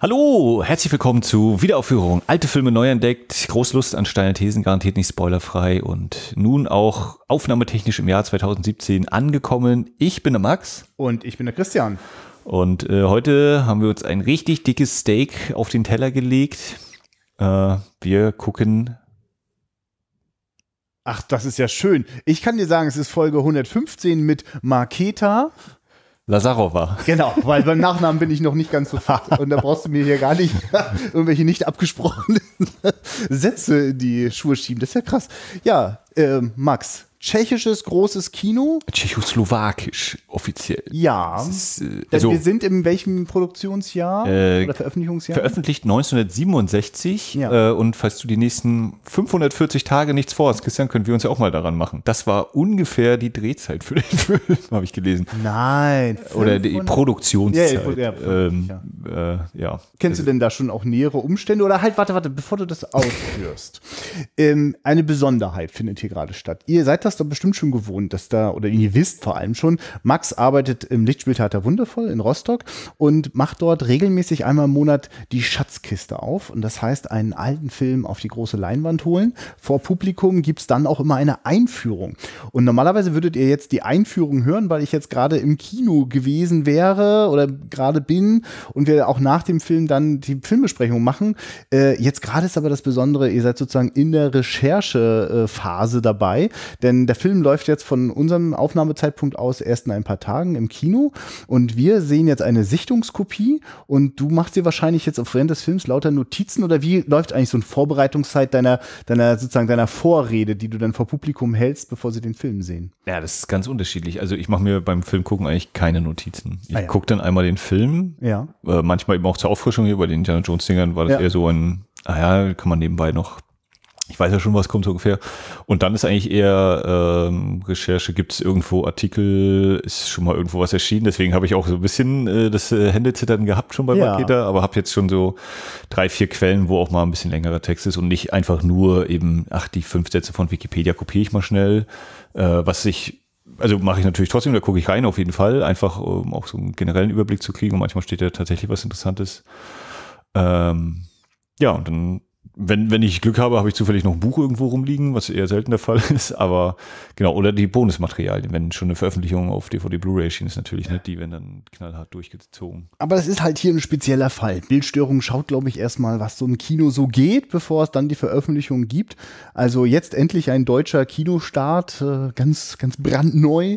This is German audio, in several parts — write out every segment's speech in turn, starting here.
Hallo, herzlich willkommen zu Wiederaufführung. Alte Filme neu entdeckt, Großlust an steilen Thesen, garantiert nicht spoilerfrei und nun auch aufnahmetechnisch im Jahr 2017 angekommen. Ich bin der Max. Und ich bin der Christian. Und äh, heute haben wir uns ein richtig dickes Steak auf den Teller gelegt. Äh, wir gucken. Ach, das ist ja schön. Ich kann dir sagen, es ist Folge 115 mit Marketa. Lazarova. Genau, weil beim Nachnamen bin ich noch nicht ganz so fit und da brauchst du mir hier gar nicht irgendwelche nicht abgesprochenen Sätze in die Schuhe schieben. Das ist ja krass. Ja, äh, Max, tschechisches großes Kino. Tschechoslowakisch offiziell. Ja. Ist, äh, also, wir sind in welchem Produktionsjahr äh, oder Veröffentlichungsjahr? Veröffentlicht 1967. Ja. Äh, und falls du die nächsten 540 Tage nichts vorhast, Christian, können wir uns ja auch mal daran machen. Das war ungefähr die Drehzeit für den Film, habe ich gelesen. Nein. Oder die Produktionszeit. Ja, ja, ähm, äh, ja. Kennst du also denn da schon auch nähere Umstände? Oder halt, warte, warte, bevor du das ausführst. ähm, eine Besonderheit findet hier gerade statt. Ihr seid das das doch bestimmt schon gewohnt, dass da, oder ihr wisst vor allem schon, Max arbeitet im Lichtspieltheater Wundervoll in Rostock und macht dort regelmäßig einmal im Monat die Schatzkiste auf. Und das heißt, einen alten Film auf die große Leinwand holen. Vor Publikum gibt es dann auch immer eine Einführung. Und normalerweise würdet ihr jetzt die Einführung hören, weil ich jetzt gerade im Kino gewesen wäre oder gerade bin und wir auch nach dem Film dann die Filmbesprechung machen. Äh, jetzt gerade ist aber das Besondere, ihr seid sozusagen in der Recherchephase dabei, denn denn der Film läuft jetzt von unserem Aufnahmezeitpunkt aus erst in ein paar Tagen im Kino und wir sehen jetzt eine Sichtungskopie und du machst dir wahrscheinlich jetzt auf während des Films lauter Notizen oder wie läuft eigentlich so eine Vorbereitungszeit deiner, deiner sozusagen deiner Vorrede, die du dann vor Publikum hältst, bevor sie den Film sehen? Ja, das ist ganz unterschiedlich. Also ich mache mir beim Film gucken eigentlich keine Notizen. Ich ah, ja. gucke dann einmal den Film. Ja. Äh, manchmal eben auch zur Auffrischung hier bei den Indiana Jones singern war das ja. eher so ein, ah ja, kann man nebenbei noch ich weiß ja schon, was kommt so ungefähr. Und dann ist eigentlich eher ähm, Recherche, gibt es irgendwo Artikel, ist schon mal irgendwo was erschienen. Deswegen habe ich auch so ein bisschen äh, das äh, Händezittern gehabt schon bei ja. Marketer, aber habe jetzt schon so drei, vier Quellen, wo auch mal ein bisschen längerer Text ist und nicht einfach nur eben, ach, die fünf Sätze von Wikipedia kopiere ich mal schnell, äh, was ich also mache ich natürlich trotzdem, da gucke ich rein auf jeden Fall, einfach um auch so einen generellen Überblick zu kriegen. Und manchmal steht ja tatsächlich was Interessantes. Ähm, ja, und dann wenn, wenn ich Glück habe, habe ich zufällig noch ein Buch irgendwo rumliegen, was eher selten der Fall ist, aber genau, oder die Bonusmaterialien, wenn schon eine Veröffentlichung auf DVD Blu-ray erschienen ist natürlich, ja. ne, die werden dann knallhart durchgezogen. Aber das ist halt hier ein spezieller Fall. Bildstörung schaut, glaube ich, erstmal, was so im Kino so geht, bevor es dann die Veröffentlichung gibt. Also jetzt endlich ein deutscher Kinostart, äh, ganz, ganz brandneu.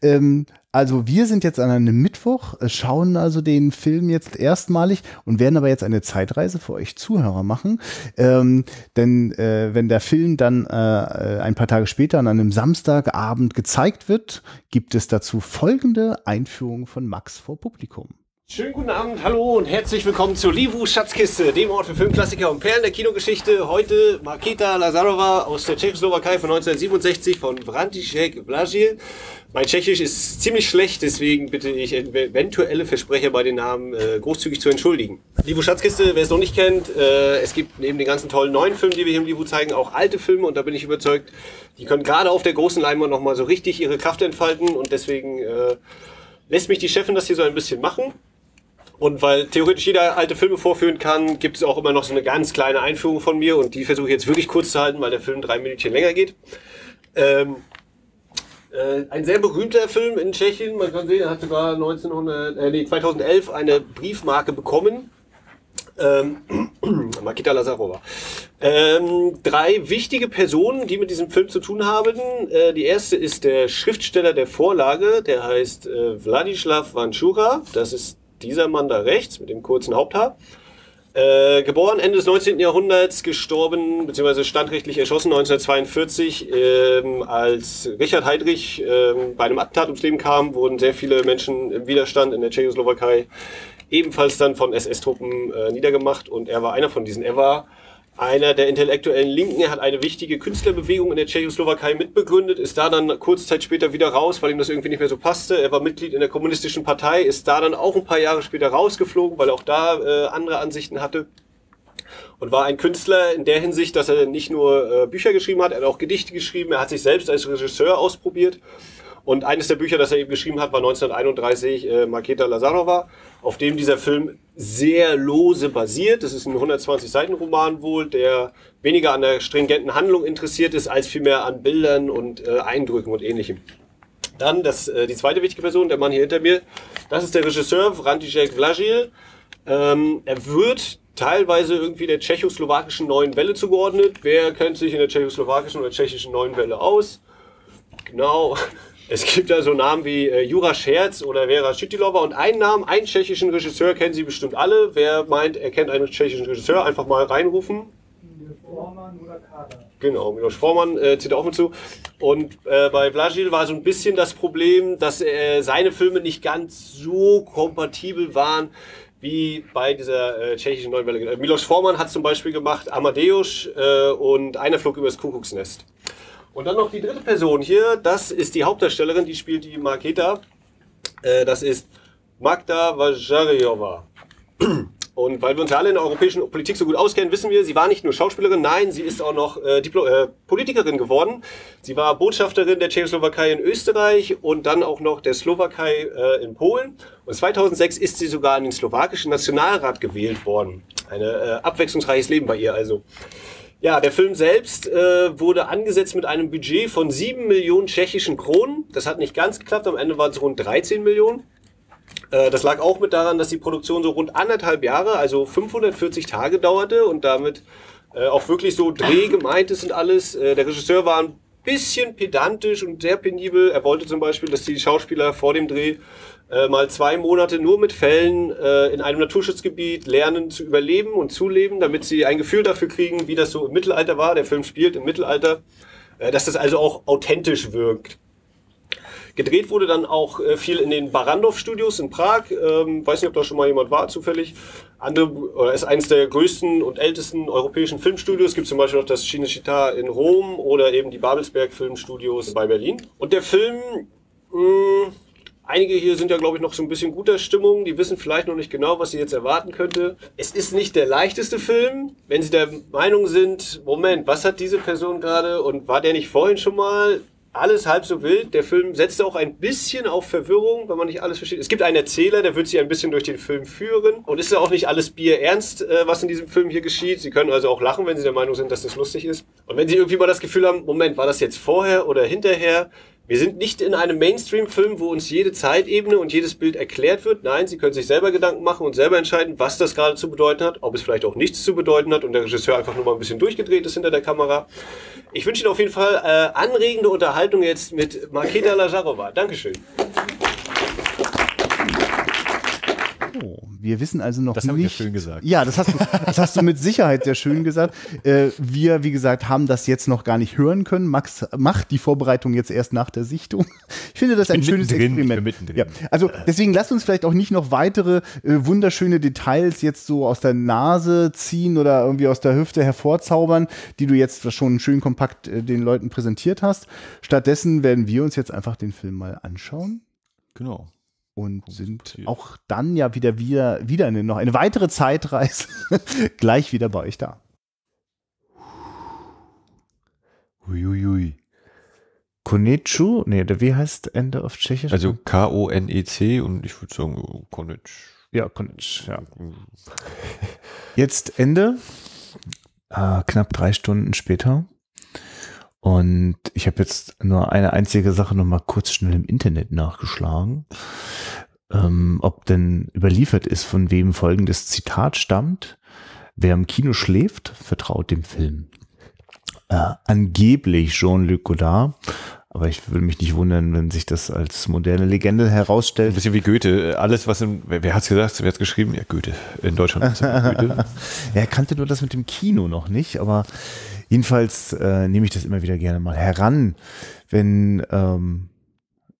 Ähm, also wir sind jetzt an einem Mittwoch, äh, schauen also den Film jetzt erstmalig und werden aber jetzt eine Zeitreise für euch Zuhörer machen. Ähm, denn äh, wenn der Film dann äh, äh ein paar Tage später an einem Samstagabend gezeigt wird, gibt es dazu folgende Einführung von Max vor Publikum. Schönen guten Abend, hallo und herzlich willkommen zur Livu Schatzkiste, dem Ort für Filmklassiker und Perlen der Kinogeschichte. Heute Marketa Lazarova aus der Tschechoslowakei von 1967 von Vrantišek Blažil. Mein Tschechisch ist ziemlich schlecht, deswegen bitte ich eventuelle Versprecher bei den Namen äh, großzügig zu entschuldigen. Livu Schatzkiste, wer es noch nicht kennt, äh, es gibt neben den ganzen tollen neuen Filmen, die wir hier im Livu zeigen, auch alte Filme und da bin ich überzeugt, die können gerade auf der großen Leinwand nochmal so richtig ihre Kraft entfalten und deswegen äh, lässt mich die Chefin das hier so ein bisschen machen. Und weil theoretisch jeder alte Filme vorführen kann, gibt es auch immer noch so eine ganz kleine Einführung von mir und die versuche ich jetzt wirklich kurz zu halten, weil der Film drei Minütchen länger geht. Ähm, äh, ein sehr berühmter Film in Tschechien, man kann sehen, er hat sogar 1900, äh, nee, 2011 eine Briefmarke bekommen. Ähm, Makita Lazarova. Ähm, drei wichtige Personen, die mit diesem Film zu tun haben. Äh, die erste ist der Schriftsteller der Vorlage, der heißt äh, Vladislav Vanchura. Das ist dieser Mann da rechts mit dem kurzen Haupthaar. Äh, geboren Ende des 19. Jahrhunderts, gestorben bzw. standrechtlich erschossen 1942. Ähm, als Richard Heydrich ähm, bei einem Attentat ums Leben kam, wurden sehr viele Menschen im Widerstand in der Tschechoslowakei ebenfalls dann von SS-Truppen äh, niedergemacht und er war einer von diesen. Er war einer der intellektuellen Linken, hat eine wichtige Künstlerbewegung in der Tschechoslowakei mitbegründet, ist da dann kurze Zeit später wieder raus, weil ihm das irgendwie nicht mehr so passte. Er war Mitglied in der kommunistischen Partei, ist da dann auch ein paar Jahre später rausgeflogen, weil er auch da äh, andere Ansichten hatte. Und war ein Künstler in der Hinsicht, dass er nicht nur äh, Bücher geschrieben hat, er hat auch Gedichte geschrieben, er hat sich selbst als Regisseur ausprobiert. Und eines der Bücher, das er eben geschrieben hat, war 1931 äh, Maketa Lazarova auf dem dieser Film sehr lose basiert. Das ist ein 120-Seiten-Roman wohl, der weniger an der stringenten Handlung interessiert ist, als vielmehr an Bildern und äh, Eindrücken und ähnlichem. Dann das, äh, die zweite wichtige Person, der Mann hier hinter mir, das ist der Regisseur František Vlažil. Ähm, er wird teilweise irgendwie der tschechoslowakischen Neuen Welle zugeordnet. Wer kennt sich in der tschechoslowakischen oder tschechischen Neuen Welle aus? Genau. Es gibt da so Namen wie äh, Jura Scherz oder Vera Schittilova und einen Namen, einen tschechischen Regisseur kennen Sie bestimmt alle. Wer meint, er kennt einen tschechischen Regisseur, einfach mal reinrufen. Vormann oder Kader. Genau, Milos Vormann äh, zieht auch mit zu. Und äh, bei Vlasil war so ein bisschen das Problem, dass äh, seine Filme nicht ganz so kompatibel waren wie bei dieser äh, tschechischen neuen Welle. Äh, Milos Forman hat zum Beispiel gemacht Amadeus äh, und einer flog übers Kuckucksnest. Und dann noch die dritte Person hier, das ist die Hauptdarstellerin, die spielt die Marketa. Äh, das ist Magda Vajarjova. Und weil wir uns ja alle in der europäischen Politik so gut auskennen, wissen wir, sie war nicht nur Schauspielerin, nein, sie ist auch noch äh, äh, Politikerin geworden. Sie war Botschafterin der Tschechoslowakei in Österreich und dann auch noch der Slowakei äh, in Polen. Und 2006 ist sie sogar in den slowakischen Nationalrat gewählt worden. Ein äh, abwechslungsreiches Leben bei ihr also. Ja, der Film selbst äh, wurde angesetzt mit einem Budget von 7 Millionen tschechischen Kronen. Das hat nicht ganz geklappt, am Ende waren es rund 13 Millionen. Äh, das lag auch mit daran, dass die Produktion so rund anderthalb Jahre, also 540 Tage dauerte und damit äh, auch wirklich so Dreh gemeint ist und alles. Äh, der Regisseur war ein bisschen pedantisch und sehr penibel. Er wollte zum Beispiel, dass die Schauspieler vor dem Dreh äh, mal zwei Monate nur mit Fällen äh, in einem Naturschutzgebiet lernen zu überleben und zu leben, damit sie ein Gefühl dafür kriegen, wie das so im Mittelalter war. Der Film spielt im Mittelalter, äh, dass das also auch authentisch wirkt. Gedreht wurde dann auch äh, viel in den Barandov-Studios in Prag. Ähm, weiß nicht, ob da schon mal jemand war, zufällig. Andere, oder äh, ist eines der größten und ältesten europäischen Filmstudios. Es Gibt zum Beispiel noch das Cinecittà in Rom oder eben die Babelsberg-Filmstudios bei Berlin. Und der Film mh, mm, Einige hier sind ja, glaube ich, noch so ein bisschen guter Stimmung. Die wissen vielleicht noch nicht genau, was sie jetzt erwarten könnte. Es ist nicht der leichteste Film. Wenn sie der Meinung sind, Moment, was hat diese Person gerade und war der nicht vorhin schon mal? alles halb so wild. Der Film setzt auch ein bisschen auf Verwirrung, wenn man nicht alles versteht. Es gibt einen Erzähler, der wird sie ein bisschen durch den Film führen. Und ist ja auch nicht alles bierernst, äh, was in diesem Film hier geschieht. Sie können also auch lachen, wenn sie der Meinung sind, dass das lustig ist. Und wenn sie irgendwie mal das Gefühl haben, Moment, war das jetzt vorher oder hinterher? Wir sind nicht in einem Mainstream-Film, wo uns jede Zeitebene und jedes Bild erklärt wird. Nein, Sie können sich selber Gedanken machen und selber entscheiden, was das gerade zu bedeuten hat, ob es vielleicht auch nichts zu bedeuten hat und der Regisseur einfach nur mal ein bisschen durchgedreht ist hinter der Kamera. Ich wünsche Ihnen auf jeden Fall äh, anregende Unterhaltung jetzt mit Marketa Lazarova. Dankeschön. Oh, wir wissen also noch das nicht. Das habe ich ja schön gesagt. Ja, das hast du, das hast du mit Sicherheit sehr schön gesagt. Äh, wir, wie gesagt, haben das jetzt noch gar nicht hören können. Max macht die Vorbereitung jetzt erst nach der Sichtung. Ich finde das ich ein schönes mittendrin, Experiment. mittendrin. Ja, also deswegen lasst uns vielleicht auch nicht noch weitere äh, wunderschöne Details jetzt so aus der Nase ziehen oder irgendwie aus der Hüfte hervorzaubern, die du jetzt schon schön kompakt äh, den Leuten präsentiert hast. Stattdessen werden wir uns jetzt einfach den Film mal anschauen. Genau und sind auch dann ja wieder, wieder, wieder eine, noch eine weitere Zeitreise gleich wieder bei euch da. Uiuiui. Konetsu, nee, der wie heißt Ende auf Tschechisch? Also K-O-N-E-C und ich würde sagen oh, Konetsch. Ja, Konetsch, ja. Mhm. Jetzt Ende, äh, knapp drei Stunden später. Und ich habe jetzt nur eine einzige Sache noch mal kurz schnell im Internet nachgeschlagen, ähm, ob denn überliefert ist, von wem folgendes Zitat stammt. Wer im Kino schläft, vertraut dem Film. Äh, angeblich Jean-Luc Godard aber ich würde mich nicht wundern, wenn sich das als moderne Legende herausstellt. Ein bisschen wie Goethe. Alles, was in, wer hat's gesagt? Wer hat's geschrieben? Ja, Goethe. In Deutschland. Ist Goethe. er kannte nur das mit dem Kino noch nicht, aber Jedenfalls äh, nehme ich das immer wieder gerne mal heran, wenn ähm,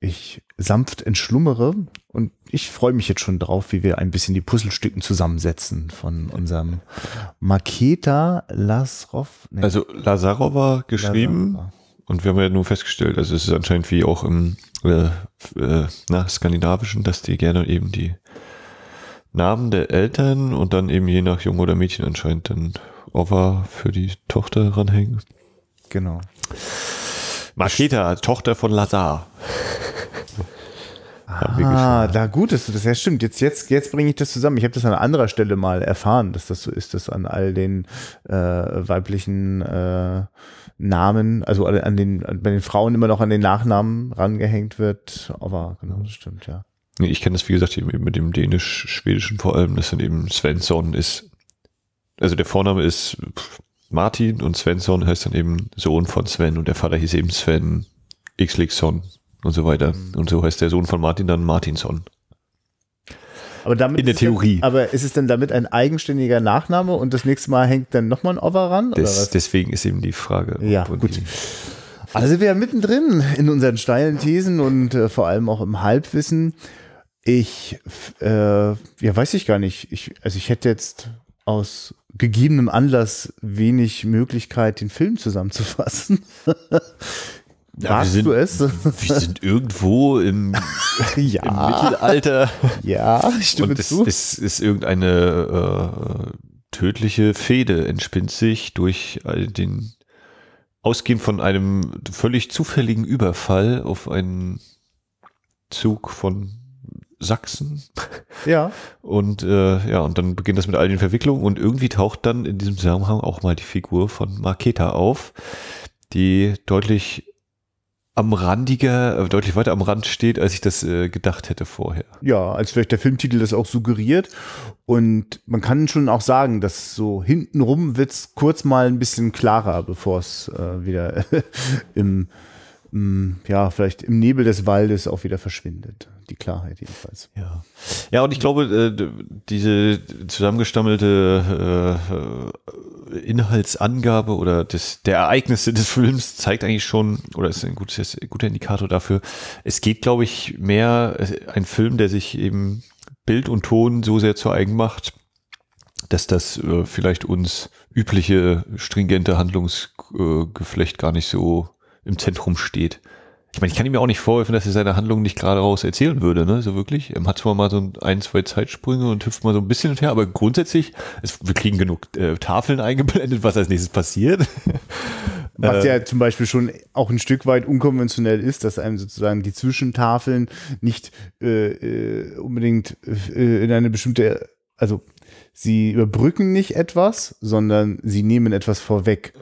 ich sanft entschlummere. Und ich freue mich jetzt schon drauf, wie wir ein bisschen die Puzzlestücken zusammensetzen von unserem Maketa Lasrov. Nee. Also Lazarova geschrieben. Lazarova. Und wir haben ja nur festgestellt, also es ist anscheinend wie auch im äh, äh, na, Skandinavischen, dass die gerne eben die Namen der Eltern und dann eben je nach Jung oder Mädchen anscheinend dann Ova für die Tochter ranhängen. Genau. Maketa, Tochter von Lazar. Ah, da gut ist das. Ja, stimmt. Jetzt, jetzt, jetzt bringe ich das zusammen. Ich habe das an anderer Stelle mal erfahren, dass das so ist, dass an all den äh, weiblichen äh, Namen, also an den, bei den Frauen immer noch an den Nachnamen rangehängt wird. Ova, genau, das stimmt, ja. Nee, ich kenne das, wie gesagt, eben mit dem Dänisch-Schwedischen vor allem, dass dann eben Svensson ist, also der Vorname ist Martin und Svensson heißt dann eben Sohn von Sven und der Vater hieß eben Sven Xlixson und so weiter. Mhm. Und so heißt der Sohn von Martin dann Martinson. Aber damit in der Theorie. Denn, aber ist es denn damit ein eigenständiger Nachname und das nächste Mal hängt dann nochmal ein Over ran? Des, deswegen ist eben die Frage. Ja, gut. Also wir ja mittendrin in unseren steilen Thesen und äh, vor allem auch im Halbwissen. Ich, äh, ja, weiß ich gar nicht. Ich, also ich hätte jetzt aus gegebenem Anlass wenig Möglichkeit, den Film zusammenzufassen. Warst ja, du es? Wir sind irgendwo im, ja. im Mittelalter. Ja, stimmt. Und es zu. Ist, ist irgendeine äh, tödliche Fehde entspinnt sich durch den ausgehend von einem völlig zufälligen Überfall auf einen Zug von Sachsen. Ja. Und äh, ja, und dann beginnt das mit all den Verwicklungen und irgendwie taucht dann in diesem Zusammenhang auch mal die Figur von Marketa auf, die deutlich am randiger, äh, deutlich weiter am Rand steht, als ich das äh, gedacht hätte vorher. Ja, als vielleicht der Filmtitel das auch suggeriert. Und man kann schon auch sagen, dass so hintenrum wird es kurz mal ein bisschen klarer, bevor es äh, wieder im, im, ja, vielleicht im Nebel des Waldes auch wieder verschwindet die Klarheit jedenfalls. Ja, ja und ich glaube, äh, diese zusammengestammelte äh, Inhaltsangabe oder des, der Ereignisse des Films zeigt eigentlich schon, oder ist ein, gutes, guter Indikator dafür, es geht, glaube ich, mehr ein Film, der sich eben Bild und Ton so sehr zu eigen macht, dass das äh, vielleicht uns übliche stringente Handlungsgeflecht äh, gar nicht so im Zentrum steht. Ich meine, ich kann ihm ja auch nicht vorwerfen, dass er seine Handlung nicht gerade raus erzählen würde, ne? So wirklich. Er hat zwar mal so ein, zwei Zeitsprünge und hüpft mal so ein bisschen und her, aber grundsätzlich, es, wir kriegen genug äh, Tafeln eingeblendet, was als nächstes passiert. Was äh. ja zum Beispiel schon auch ein Stück weit unkonventionell ist, dass einem sozusagen die Zwischentafeln nicht äh, äh unbedingt äh, in eine bestimmte, also sie überbrücken nicht etwas, sondern sie nehmen etwas vorweg.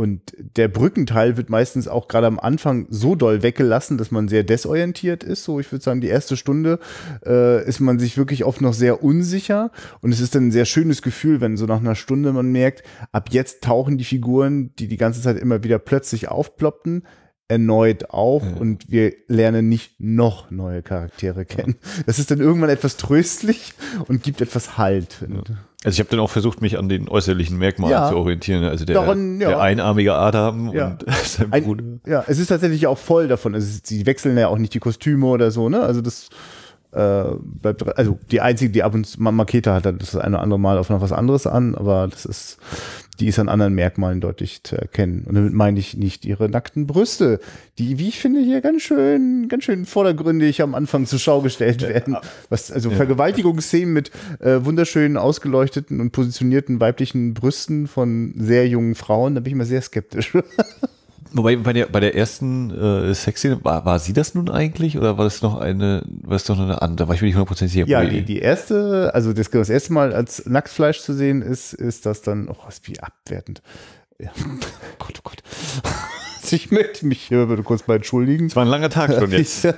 Und der Brückenteil wird meistens auch gerade am Anfang so doll weggelassen, dass man sehr desorientiert ist. So, ich würde sagen, die erste Stunde äh, ist man sich wirklich oft noch sehr unsicher. Und es ist dann ein sehr schönes Gefühl, wenn so nach einer Stunde man merkt, ab jetzt tauchen die Figuren, die die ganze Zeit immer wieder plötzlich aufploppten, erneut auf ja. und wir lernen nicht noch neue Charaktere kennen. Ja. Das ist dann irgendwann etwas tröstlich und gibt etwas Halt. Ja. Also ich habe dann auch versucht, mich an den äußerlichen Merkmalen zu orientieren. Also der, Daran, der einarmige Adam und sein Bruder. ja, es ist tatsächlich auch voll davon. Also sie wechseln ja auch nicht die Kostüme oder so, ne? Also das äh, bleibt, also die einzige, die ab und zu Maketa hat das eine oder andere Mal auf noch was anderes an, aber das ist die ist an anderen Merkmalen deutlich zu erkennen. Und damit meine ich nicht ihre nackten Brüste, die, wie ich finde, hier ganz schön, ganz schön vordergründig am Anfang zur Schau gestellt werden. Was, also ja. Vergewaltigungsszenen mit äh, wunderschönen, ausgeleuchteten und positionierten weiblichen Brüsten von sehr jungen Frauen, da bin ich mal sehr skeptisch. Wobei bei der, bei der ersten äh, Sexszene, war, war sie das nun eigentlich oder war das noch eine, war das noch eine andere? War ich mir nicht hundertprozentig sicher. Ja, die, die, erste, also das, das erste Mal als Nacktfleisch zu sehen ist, ist das dann, oh, ist wie abwertend. Ja. Oh Gott, oh Gott. Also ich möchte mich hier kurz mal entschuldigen. Es war ein langer Tag schon jetzt.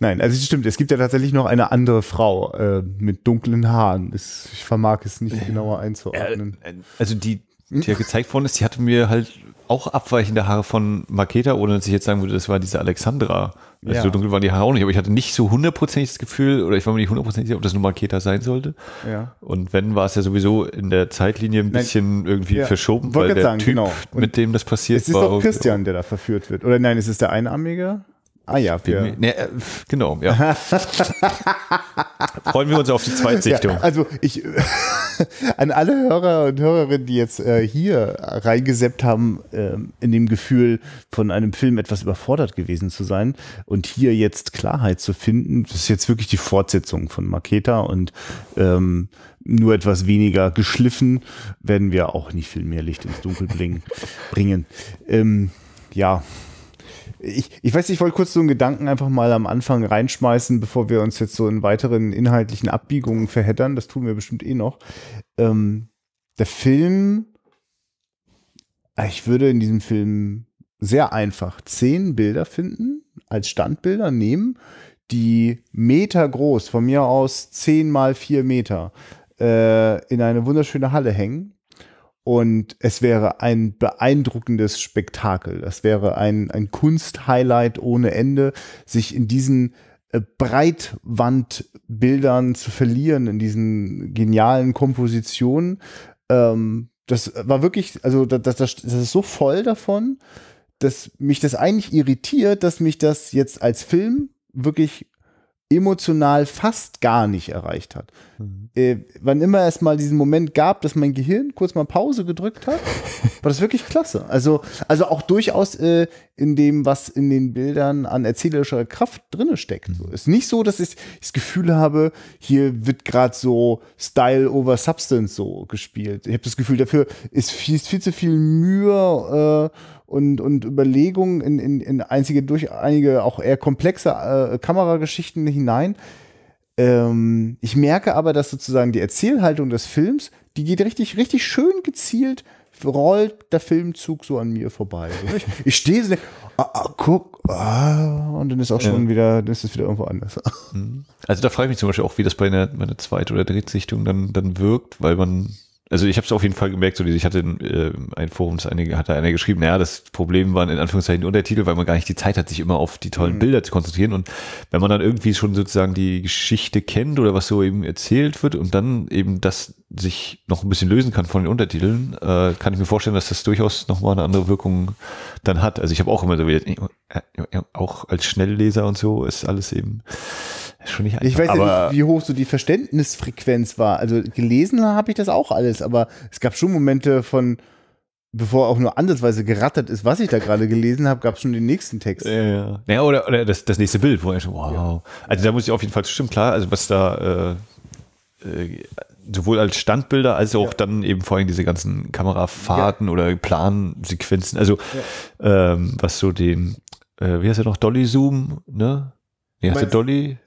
Nein, also stimmt, es gibt ja tatsächlich noch eine andere Frau äh, mit dunklen Haaren. ich vermag es nicht äh, genauer einzuordnen. Äh, also die, die ja gezeigt worden ist, die hatte mir halt auch abweichende Haare von Maketa, ohne dass ich jetzt sagen würde, das war diese Alexandra. Also ja. so dunkel waren die Haare auch nicht, aber ich hatte nicht so hundertprozentig das Gefühl, oder ich war mir nicht hundertprozentig sicher, ob das nur Maketa sein sollte. Ja. Und wenn, war es ja sowieso in der Zeitlinie ein bisschen nein. irgendwie ja. verschoben, weil der sagen, Typ, genau. mit dem das passiert es ist war. ist doch Christian, der da verführt wird. Oder nein, es ist der Einarmige. Ah ja, für. Nee, äh, genau, ja. Freuen wir uns auf die Zweitsichtung. Ja, also ich an alle Hörer und Hörerinnen, die jetzt äh, hier reingeseppt haben, äh, in dem Gefühl, von einem Film etwas überfordert gewesen zu sein und hier jetzt Klarheit zu finden, das ist jetzt wirklich die Fortsetzung von Maketa und ähm, nur etwas weniger geschliffen, werden wir auch nicht viel mehr Licht ins Dunkel bringen. bringen. Ähm, ja, ich, ich weiß, ich wollte kurz so einen Gedanken einfach mal am Anfang reinschmeißen, bevor wir uns jetzt so in weiteren inhaltlichen Abbiegungen verheddern. Das tun wir bestimmt eh noch. Ähm, der Film, äh, ich würde in diesem Film sehr einfach zehn Bilder finden, als Standbilder nehmen, die Meter groß, von mir aus zehn mal vier Meter, äh, in eine wunderschöne Halle hängen und es wäre ein beeindruckendes Spektakel. Das wäre ein, ein Kunsthighlight ohne Ende, sich in diesen äh, Breitwandbildern zu verlieren, in diesen genialen Kompositionen. Ähm, das war wirklich, also das, das, das ist so voll davon, dass mich das eigentlich irritiert, dass mich das jetzt als Film wirklich emotional fast gar nicht erreicht hat. Mhm. Äh, wann immer es mal diesen Moment gab, dass mein Gehirn kurz mal Pause gedrückt hat, war das wirklich klasse. Also, also auch durchaus äh, in dem, was in den Bildern an erzählerischer Kraft drinne steckt. Mhm. So, ist nicht so, dass ich, das Gefühl habe, hier wird gerade so Style over Substance so gespielt. Ich habe das Gefühl, dafür ist viel, viel zu viel Mühe äh, und, und Überlegungen in, in, in einzige, durch einige auch eher komplexe äh, Kamerageschichten hinein. Ähm, ich merke aber, dass sozusagen die Erzählhaltung des Films, die geht richtig, richtig schön gezielt, rollt der Filmzug so an mir vorbei. Ich, ich stehe so, ah, ah, guck, ah, und dann ist auch schon wieder, dann ist es wieder irgendwo anders. Mhm. Also da frage ich mich zum Beispiel auch, wie das bei einer, bei zweiten oder dritten Sichtung dann, dann wirkt, weil man also ich habe es auf jeden Fall gemerkt, so diese, ich hatte äh, ein Forum, das eine, hat da einer geschrieben, naja, das Problem waren in Anführungszeichen Untertitel, weil man gar nicht die Zeit hat, sich immer auf die tollen mhm. Bilder zu konzentrieren. Und wenn man dann irgendwie schon sozusagen die Geschichte kennt oder was so eben erzählt wird und dann eben das sich noch ein bisschen lösen kann von den Untertiteln, äh, kann ich mir vorstellen, dass das durchaus nochmal eine andere Wirkung dann hat. Also ich habe auch immer so wieder, äh, äh, auch als Schnellleser und so ist alles eben schon nicht einfach. Ich weiß ja nicht, wie hoch so die Verständnisfrequenz war. Also gelesen habe ich das auch alles, aber es gab schon Momente von, bevor auch nur ansatzweise gerattert ist, was ich da gerade gelesen habe, gab es schon den nächsten Text. Ja, ja. Naja, oder, oder das, das nächste Bild, wo er schon, wow. Ja. Also da muss ich auf jeden Fall stimmen, klar, also was da äh, äh, sowohl als Standbilder als auch ja. dann eben vor allem diese ganzen Kamerafahrten ja. oder Plansequenzen, also ähm, was so den, äh, wie heißt er noch, Dolly Zoom, ne? Ja, heißt Dolly?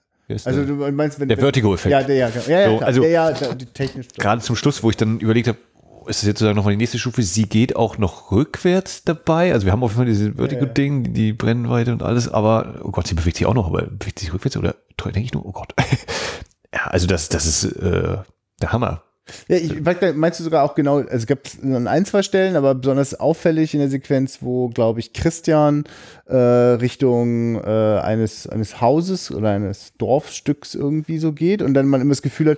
also du meinst, wenn der Vertigo-Effekt. Ja, der, ja, genau. ja, ja, so, also der, ja, technisch. Gerade zum Schluss, wo ich dann überlegt habe, oh, ist das jetzt sozusagen nochmal die nächste Stufe? Sie geht auch noch rückwärts dabei. Also wir haben auf jeden Fall diese Vertigo-Ding, ja, die Brennweite und alles, aber, oh Gott, sie bewegt sich auch noch, aber bewegt sich rückwärts oder denke ich nur, oh Gott. ja, also das, das ist äh, der Hammer. Ja, ich meinst du sogar auch genau, also es gibt an ein, zwei Stellen, aber besonders auffällig in der Sequenz, wo, glaube ich, Christian äh, Richtung äh, eines, eines Hauses oder eines Dorfstücks irgendwie so geht und dann man immer das Gefühl hat,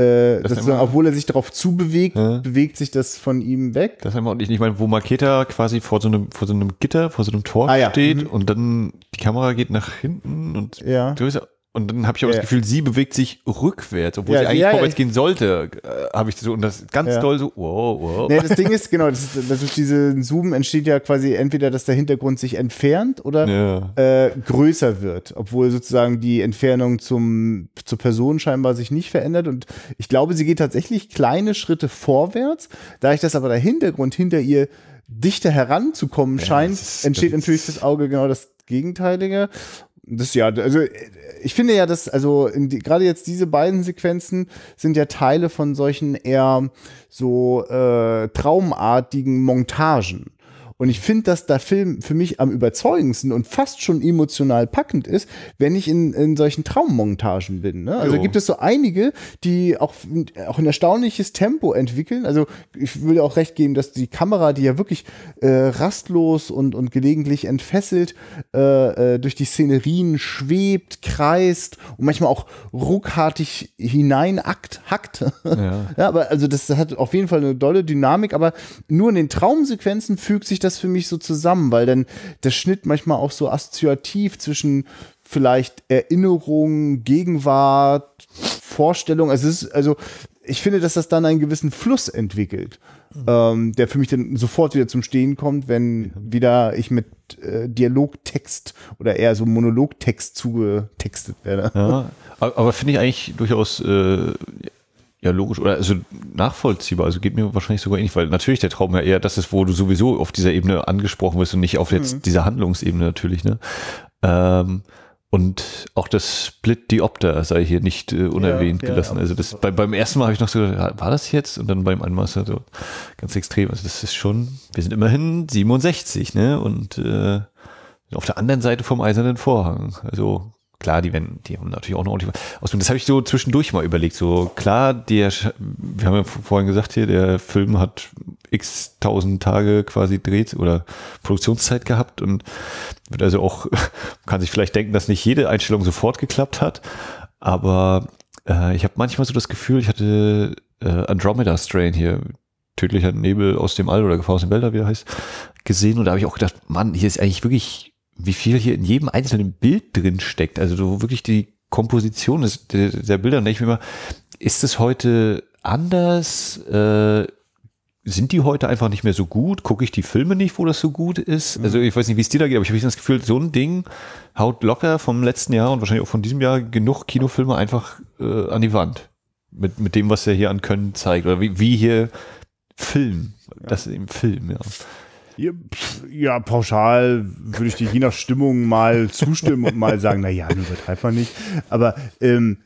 äh, das dass, obwohl er sich darauf zubewegt, ja. bewegt sich das von ihm weg. Das einmal, und ich, ich meine, wo Maketa quasi vor so einem, vor so einem Gitter, vor so einem Tor ah, steht ja. mhm. und dann die Kamera geht nach hinten und ja. du bist und dann habe ich aber ja. das Gefühl, sie bewegt sich rückwärts, obwohl ja, sie eigentlich ja, vorwärts gehen sollte, äh, habe ich so und das ganz toll so, wow, wow. Nee, das Ding ist, genau, das, ist, das durch diesen Zoom entsteht ja quasi entweder, dass der Hintergrund sich entfernt oder äh, größer wird, obwohl sozusagen die Entfernung zum, zur Person scheinbar sich nicht verändert. Und ich glaube, sie geht tatsächlich kleine Schritte vorwärts. Da ich das aber der Hintergrund hinter ihr dichter heranzukommen scheint, entsteht natürlich das Auge genau das Gegenteilige. Das ja, also äh, ich finde ja, dass, also die, gerade jetzt diese beiden Sequenzen sind ja Teile von solchen eher so äh, traumartigen Montagen. Und ich finde, dass der Film für mich am überzeugendsten und fast schon emotional packend ist, wenn ich in, in solchen Traummontagen bin. Ne? Also jo. gibt es so einige, die auch, auch ein erstaunliches Tempo entwickeln. Also ich würde auch recht geben, dass die Kamera, die ja wirklich äh, rastlos und, und gelegentlich entfesselt äh, äh durch die Szenerien schwebt, kreist und manchmal auch ruckartig hineinackt, hackt. Ja. ja, aber also das hat auf jeden Fall eine dolle Dynamik, aber nur in den Traumsequenzen fügt sich das für mich so zusammen, weil dann der Schnitt manchmal auch so assoziativ zwischen vielleicht Erinnerung, Gegenwart, Vorstellung. Also es ist, also ich finde, dass das dann einen gewissen Fluss entwickelt, mhm. ähm, der für mich dann sofort wieder zum Stehen kommt, wenn wieder ich mit äh, Dialogtext oder eher so Monologtext zugetextet werde. Ja, aber, aber finde ich eigentlich durchaus äh, ja, logisch. Oder also nachvollziehbar. Also geht mir wahrscheinlich sogar ähnlich, weil natürlich der Traum ja eher das ist, wo du sowieso auf dieser Ebene angesprochen wirst und nicht auf jetzt mhm. dieser Handlungsebene natürlich, ne? Ähm, und auch das Split Diopter sei hier nicht äh, unerwähnt ja, ja, gelassen. Also das, bei, beim ersten Mal habe ich noch so gedacht, war das jetzt? Und dann beim Anmaß so ganz extrem. Also das ist schon, wir sind immerhin 67, ne? Und äh, auf der anderen Seite vom eisernen Vorhang. Also klar, die, werden, die haben natürlich auch eine ordentliche Ausbildung. Das habe ich so zwischendurch mal überlegt. So klar, der, wir haben ja vorhin gesagt hier, der Film hat x tausend Tage quasi dreht oder Produktionszeit gehabt und wird also auch, kann sich vielleicht denken, dass nicht jede Einstellung sofort geklappt hat. Aber äh, ich habe manchmal so das Gefühl, ich hatte äh, Andromeda Strain hier, tödlicher Nebel aus dem All oder Gefahr aus den Wäldern, wie er heißt, gesehen. Und da habe ich auch gedacht, Mann, hier ist eigentlich wirklich wie viel hier in jedem einzelnen Bild drin steckt. Also so wirklich die Komposition des, der, der Bilder. Und ich mir immer, ist es heute anders? Äh, sind die heute einfach nicht mehr so gut? Gucke ich die Filme nicht, wo das so gut ist? Mhm. Also ich weiß nicht, wie es dir da geht, aber ich habe das Gefühl, so ein Ding haut locker vom letzten Jahr und wahrscheinlich auch von diesem Jahr genug Kinofilme einfach äh, an die Wand. Mit, mit dem, was er hier an Können zeigt. Oder wie, wie hier Film. Ja. Das eben Film, ja. Ja, pauschal würde ich dir je nach Stimmung mal zustimmen und mal sagen, naja, übertreibt man nicht. Aber ähm,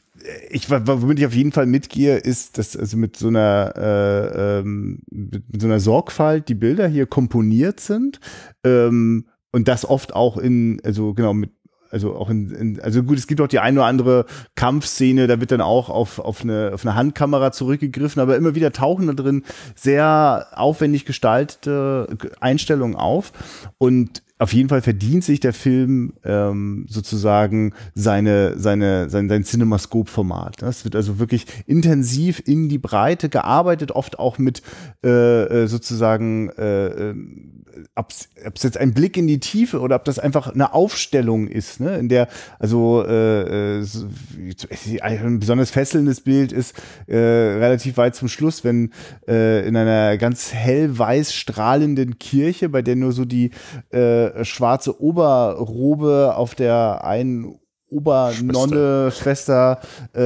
ich, womit ich auf jeden Fall mitgehe, ist, dass also mit so einer äh, ähm, mit so einer Sorgfalt die Bilder hier komponiert sind ähm, und das oft auch in, also genau, mit also auch in, in, also gut, es gibt auch die ein oder andere Kampfszene, da wird dann auch auf, auf, eine, auf eine Handkamera zurückgegriffen, aber immer wieder tauchen da drin sehr aufwendig gestaltete Einstellungen auf. Und auf jeden Fall verdient sich der Film ähm, sozusagen seine, seine, sein, sein Cinemascope-Format. Es wird also wirklich intensiv in die Breite gearbeitet, oft auch mit äh, äh sozusagen, äh, ähm, ob es jetzt ein Blick in die Tiefe oder ob das einfach eine Aufstellung ist, ne? in der also äh, äh ein besonders fesselndes Bild ist äh, relativ weit zum Schluss, wenn äh, in einer ganz hellweiß strahlenden Kirche, bei der nur so die äh, äh, schwarze Oberrobe auf der einen Obernonne, Schwester, Schwester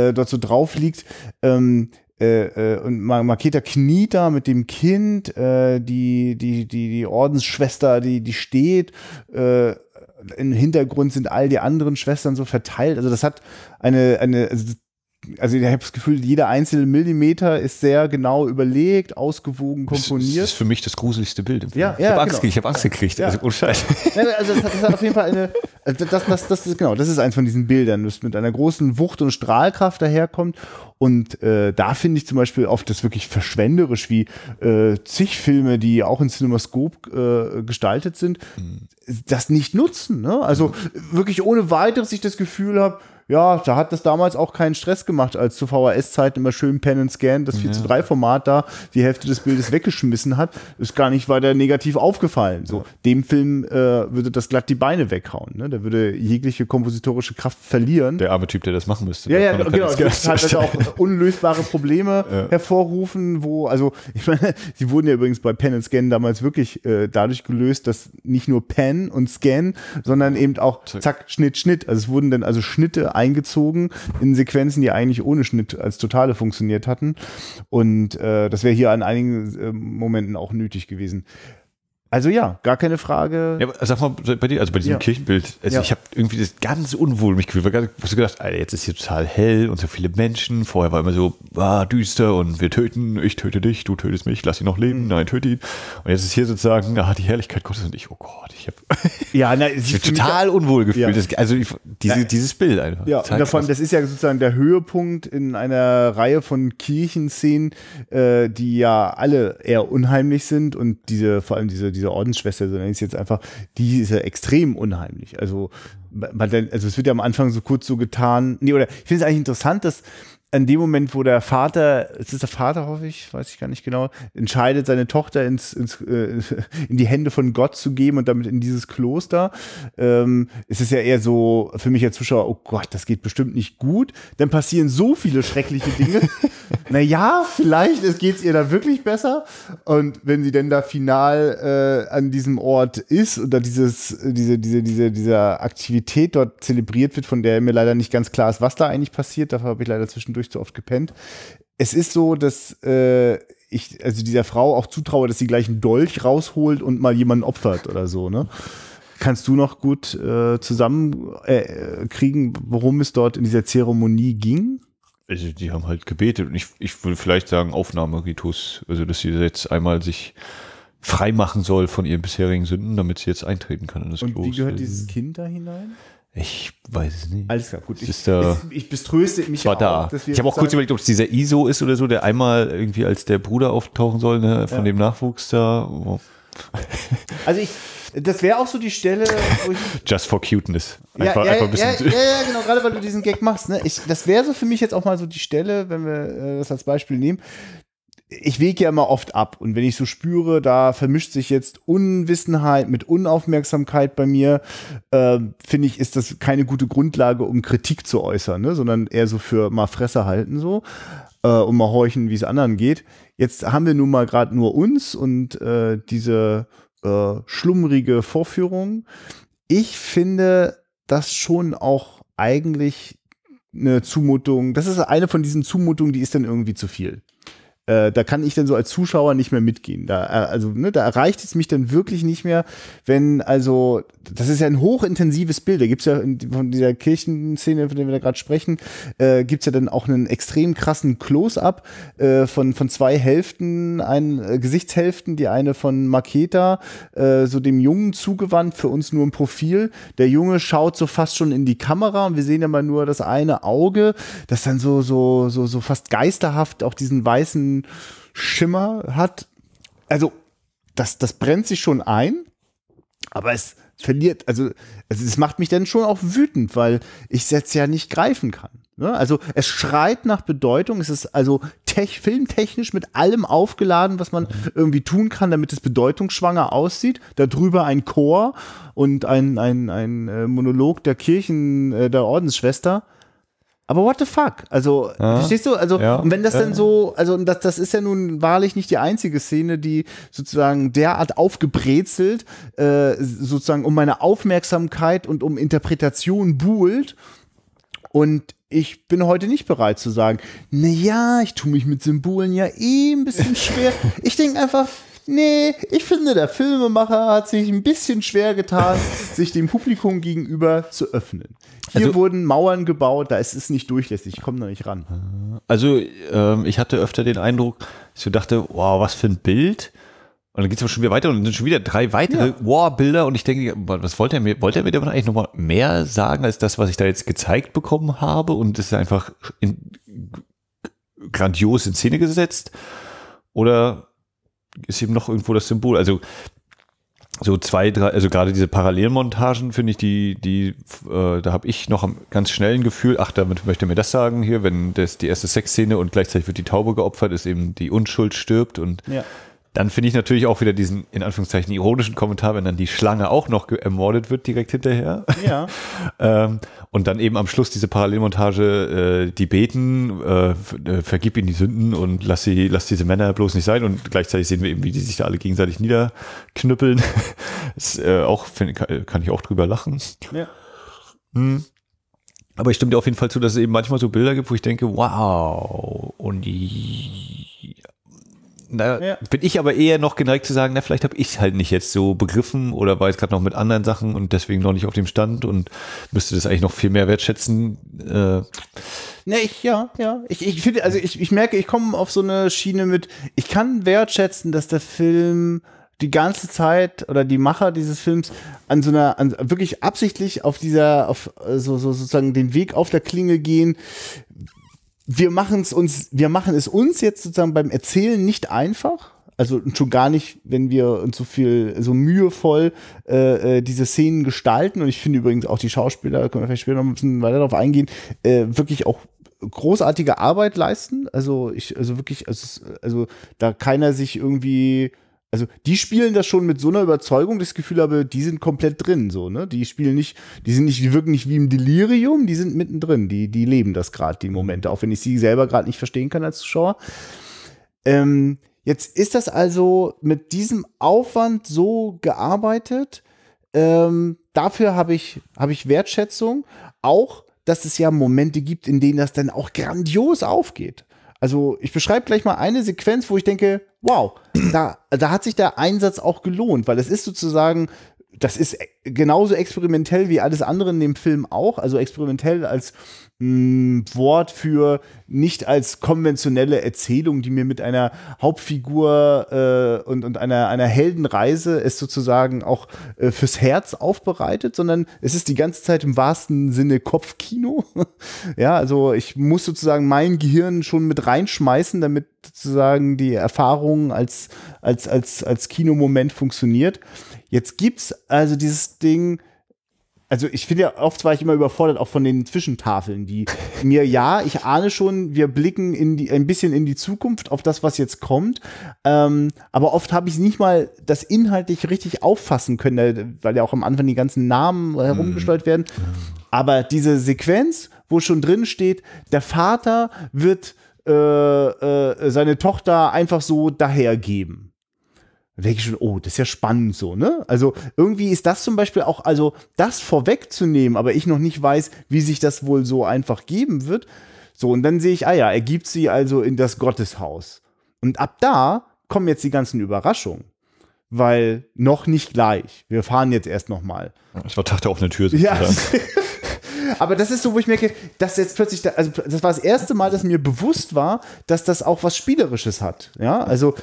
äh, dort so drauf liegt. Ähm, äh, äh, und Maketa kniet da mit dem Kind, die, die, die, die Ordensschwester, die, die steht. Im Hintergrund sind all die anderen Schwestern so verteilt. Also das hat eine, eine also also ich habe das Gefühl, jeder einzelne Millimeter ist sehr genau überlegt, ausgewogen komponiert. Das, ist für mich das gruseligste Bild. Im Film. Ja, ich ja, habe Angst, genau. hab Angst gekriegt. Ja. Also, oh Scheiße. also das, das hat auf jeden Fall eine. Also das, das, das, ist genau, das ist eins von diesen Bildern, das mit einer großen Wucht und Strahlkraft daherkommt. Und äh, da finde ich zum Beispiel oft das wirklich verschwenderisch, wie äh, zig Filme, die auch in Cinemascope äh, gestaltet sind, mhm. das nicht nutzen. Ne? Also mhm. wirklich ohne weiteres ich das Gefühl habe, ja, da hat das damals auch keinen Stress gemacht, als zu VHS-Zeiten immer schön Pen and Scan, das 4 zu 3 Format da die Hälfte des Bildes weggeschmissen hat, ist gar nicht weiter negativ aufgefallen. So, dem Film äh, würde das glatt die Beine weghauen. Ne? Der würde jegliche kompositorische Kraft verlieren. Der arme Typ, der das machen müsste. Ja, ja, genau. Das hat halt auch unlösbare Probleme ja. hervorrufen, wo, also, ich meine, sie wurden ja übrigens bei Pen and Scan damals wirklich äh, dadurch gelöst, dass nicht nur Pen und Scan, sondern eben auch zack, Schnitt, Schnitt. Also es wurden dann also Schnitte eingezogen in Sequenzen, die eigentlich ohne Schnitt als totale funktioniert hatten. Und äh, das wäre hier an einigen äh, Momenten auch nötig gewesen. Also ja, gar keine Frage. Ja, sag mal bei dir, also bei diesem ja. Kirchenbild, also ja. ich habe irgendwie das ganz unwohl mich gefühlt. Ich habe gedacht, Alter, jetzt ist hier total hell und so viele Menschen. Vorher war immer so ah, düster und wir töten, ich töte dich, du tötest mich, lass ihn noch leben, mhm. nein, töte ihn. Und jetzt ist hier sozusagen, ah, die Herrlichkeit Gottes und ich, oh Gott, ich habe ja, na, total unwohl gefühlt. Ja. also ich, diese, dieses Bild einfach. Ja, und davon, das ist ja sozusagen der Höhepunkt in einer Reihe von Kirchenszenen, äh, die ja alle eher unheimlich sind und diese, vor allem diese, diese diese Ordensschwester, sondern ist jetzt einfach, die ist ja extrem unheimlich. Also, man, also es wird ja am Anfang so kurz so getan. Nee, oder ich finde es eigentlich interessant, dass in dem Moment, wo der Vater, es ist der Vater, hoffe ich, weiß ich gar nicht genau, entscheidet, seine Tochter ins, ins äh, in die Hände von Gott zu geben und damit in dieses Kloster, ähm, es ist es ja eher so für mich als Zuschauer, oh Gott, das geht bestimmt nicht gut. Dann passieren so viele schreckliche Dinge. naja, vielleicht geht es ihr da wirklich besser. Und wenn sie denn da final äh, an diesem Ort ist oder dieses, diese, diese, diese, dieser Aktivität dort zelebriert wird, von der mir leider nicht ganz klar ist, was da eigentlich passiert, dafür habe ich leider zwischendurch zwischendurch zu oft gepennt. Es ist so, dass äh, ich also dieser Frau auch zutraue, dass sie gleich einen Dolch rausholt und mal jemanden opfert oder so, ne? Kannst du noch gut äh, zusammenkriegen, äh, worum es dort in dieser Zeremonie ging? Also die haben halt gebetet und ich, ich würde vielleicht sagen Aufnahmeritus, also dass sie jetzt einmal sich freimachen soll von ihren bisherigen Sünden, damit sie jetzt eintreten kann in das und Kloster. Und wie gehört dieses Kind da hinein? Ich weiß es nicht. Alles klar, gut. Ich, ist, äh, ich beströste mich war auch, da. ich habe auch kurz überlegt, ob es dieser ISO e ist oder so, der einmal irgendwie als der Bruder auftauchen soll, ne, von ja. dem Nachwuchs da. Oh. Also ich, das wäre auch so die Stelle, wo ich. Just for cuteness. Einfach, ja, ja, einfach ein bisschen. Ja, ja, genau, gerade weil du diesen Gag machst. Ne? Ich, das wäre so für mich jetzt auch mal so die Stelle, wenn wir äh, das als Beispiel nehmen, ich wege ja immer oft ab. Und wenn ich so spüre, da vermischt sich jetzt Unwissenheit mit Unaufmerksamkeit bei mir, äh, finde ich, ist das keine gute Grundlage, um Kritik zu äußern, ne? sondern eher so für mal Fresse halten so äh, und mal horchen, wie es anderen geht. Jetzt haben wir nun mal gerade nur uns und äh, diese äh, schlummerige Vorführung. Ich finde das schon auch eigentlich eine Zumutung. Das ist eine von diesen Zumutungen, die ist dann irgendwie zu viel. Äh, da kann ich dann so als Zuschauer nicht mehr mitgehen. Da, äh, also, ne, da erreicht es mich dann wirklich nicht mehr, wenn also das ist ja ein hochintensives Bild. Da gibt's ja in, von dieser Kirchenszene, von der wir da gerade sprechen, äh, gibt's ja dann auch einen extrem krassen Close-up äh, von, von zwei Hälften, ein, äh, Gesichtshälften, die eine von Maketa, äh, so dem Jungen zugewandt, für uns nur ein Profil. Der Junge schaut so fast schon in die Kamera und wir sehen ja mal nur das eine Auge, das dann so, so, so, so fast geisterhaft auch diesen weißen Schimmer hat. Also, das, das brennt sich schon ein, aber es verliert, also, also macht mich dann schon auch wütend, weil ich es jetzt ja nicht greifen kann. Ne? Also es schreit nach Bedeutung, es ist also tech, filmtechnisch mit allem aufgeladen, was man irgendwie tun kann, damit es bedeutungsschwanger aussieht. Darüber ein Chor und ein, ein, ein äh, Monolog der Kirchen, äh, der Ordensschwester. Aber what the fuck? Also, ja, verstehst du? Also, ja, und wenn das ja, dann so, also das, das ist ja nun wahrlich nicht die einzige Szene, die sozusagen derart aufgebrezelt, äh, sozusagen um meine Aufmerksamkeit und um Interpretation buhlt. Und ich bin heute nicht bereit zu sagen, naja, ich tue mich mit Symbolen ja eh ein bisschen schwer. Ich denke einfach, nee, ich finde, der Filmemacher hat sich ein bisschen schwer getan, sich dem Publikum gegenüber zu öffnen. Hier also, wurden Mauern gebaut, da ist es nicht durchlässig, ich komme da nicht ran. Also ähm, ich hatte öfter den Eindruck, dass ich dachte, wow, was für ein Bild. Und dann geht es aber schon wieder weiter und dann sind schon wieder drei weitere ja. War-Bilder und ich denke, was wollte er mir, wollte er mir damit eigentlich nochmal mehr sagen als das, was ich da jetzt gezeigt bekommen habe und das ist einfach in, grandios in Szene gesetzt? Oder ist eben noch irgendwo das Symbol. Also so zwei, drei, also gerade diese Parallelmontagen finde ich, die, die, äh, da habe ich noch am ganz schnellen Gefühl, ach, damit möchte mir das sagen hier, wenn das die erste Sexszene und gleichzeitig wird die Taube geopfert, ist eben die Unschuld stirbt und ja. Dann finde ich natürlich auch wieder diesen, in Anführungszeichen, ironischen Kommentar, wenn dann die Schlange auch noch ermordet wird direkt hinterher. Ja. ähm, und dann eben am Schluss diese Parallelmontage, äh, die beten, äh, äh, vergib ihnen die Sünden und lass, sie, lass diese Männer bloß nicht sein. Und gleichzeitig sehen wir eben, wie die sich da alle gegenseitig niederknüppeln. Ist, äh, auch, find, äh, kann ich auch drüber lachen. Ja. Hm. Aber ich stimme dir auf jeden Fall zu, dass es eben manchmal so Bilder gibt, wo ich denke, wow, und die na, ja. bin ich aber eher noch geneigt zu sagen, na, vielleicht habe ich es halt nicht jetzt so begriffen oder war jetzt gerade noch mit anderen Sachen und deswegen noch nicht auf dem Stand und müsste das eigentlich noch viel mehr wertschätzen. Äh. Ne, ich, ja, ja. Ich, ich finde, also ich, ich merke, ich komme auf so eine Schiene mit, ich kann wertschätzen, dass der Film die ganze Zeit oder die Macher dieses Films an so einer, an, wirklich absichtlich auf dieser, auf äh, so, so sozusagen den Weg auf der Klinge gehen, wir machen es uns, wir machen es uns jetzt sozusagen beim Erzählen nicht einfach. Also schon gar nicht, wenn wir uns so viel, so mühevoll äh, äh diese Szenen gestalten. Und ich finde übrigens auch die Schauspieler, können wir vielleicht später noch ein bisschen weiter darauf eingehen, äh, wirklich auch großartige Arbeit leisten. Also ich, also wirklich, also, also da keiner sich irgendwie also die spielen das schon mit so einer Überzeugung, das Gefühl habe, die sind komplett drin, so, ne? Die spielen nicht, die sind nicht, die wirken nicht wie im Delirium, die sind mittendrin, die, die leben das gerade, die Momente, auch wenn ich sie selber gerade nicht verstehen kann als Zuschauer. Ähm, jetzt ist das also mit diesem Aufwand so gearbeitet. Ähm, dafür habe ich, habe ich Wertschätzung, auch dass es ja Momente gibt, in denen das dann auch grandios aufgeht. Also ich beschreibe gleich mal eine Sequenz, wo ich denke, wow, da, da hat sich der Einsatz auch gelohnt, weil es ist sozusagen das ist äh, genauso experimentell wie alles andere in dem Film auch. Also experimentell als mh, hm, Wort für nicht als konventionelle Erzählung, die mir mit einer Hauptfigur äh, und, und einer, einer Heldenreise es sozusagen auch äh, fürs Herz aufbereitet, sondern es ist die ganze Zeit im wahrsten Sinne Kopfkino. ja, also ich muss sozusagen mein Gehirn schon mit reinschmeißen, damit sozusagen die Erfahrung als, als, als, als Kinomoment funktioniert. Jetzt gibt's also dieses Ding, also ich finde ja, oft war ich immer überfordert, auch von den Zwischentafeln, die mir, ja, ich ahne schon, wir blicken in die, ein bisschen in die Zukunft, auf das, was jetzt kommt. Ähm, aber oft habe ich nicht mal das inhaltlich richtig auffassen können, weil ja auch am Anfang die ganzen Namen mhm. herumgesteuert werden. Aber diese Sequenz, wo schon drin steht, der Vater wird äh, äh, seine Tochter einfach so dahergeben denke ich schon, oh, das ist ja spannend so, ne? Also irgendwie ist das zum Beispiel auch, also das vorwegzunehmen, aber ich noch nicht weiß, wie sich das wohl so einfach geben wird. So, und dann sehe ich, ah ja, er gibt sie also in das Gotteshaus. Und ab da kommen jetzt die ganzen Überraschungen. Weil noch nicht gleich. Wir fahren jetzt erst nochmal. Ich dachte auch eine Tür. Ja. Aber das ist so, wo ich merke, dass jetzt plötzlich, da, also das war das erste Mal, dass mir bewusst war, dass das auch was Spielerisches hat. Ja, also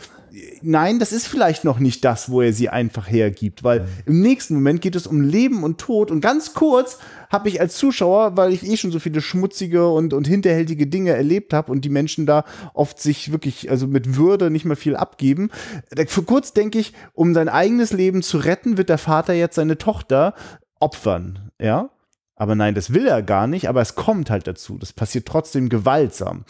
nein, das ist vielleicht noch nicht das, wo er sie einfach hergibt, weil im nächsten Moment geht es um Leben und Tod und ganz kurz habe ich als Zuschauer, weil ich eh schon so viele schmutzige und, und hinterhältige Dinge erlebt habe und die Menschen da oft sich wirklich, also mit Würde nicht mehr viel abgeben. Für kurz denke ich, um sein eigenes Leben zu retten, wird der Vater jetzt seine Tochter opfern, ja? Aber nein, das will er gar nicht, aber es kommt halt dazu. Das passiert trotzdem gewaltsam.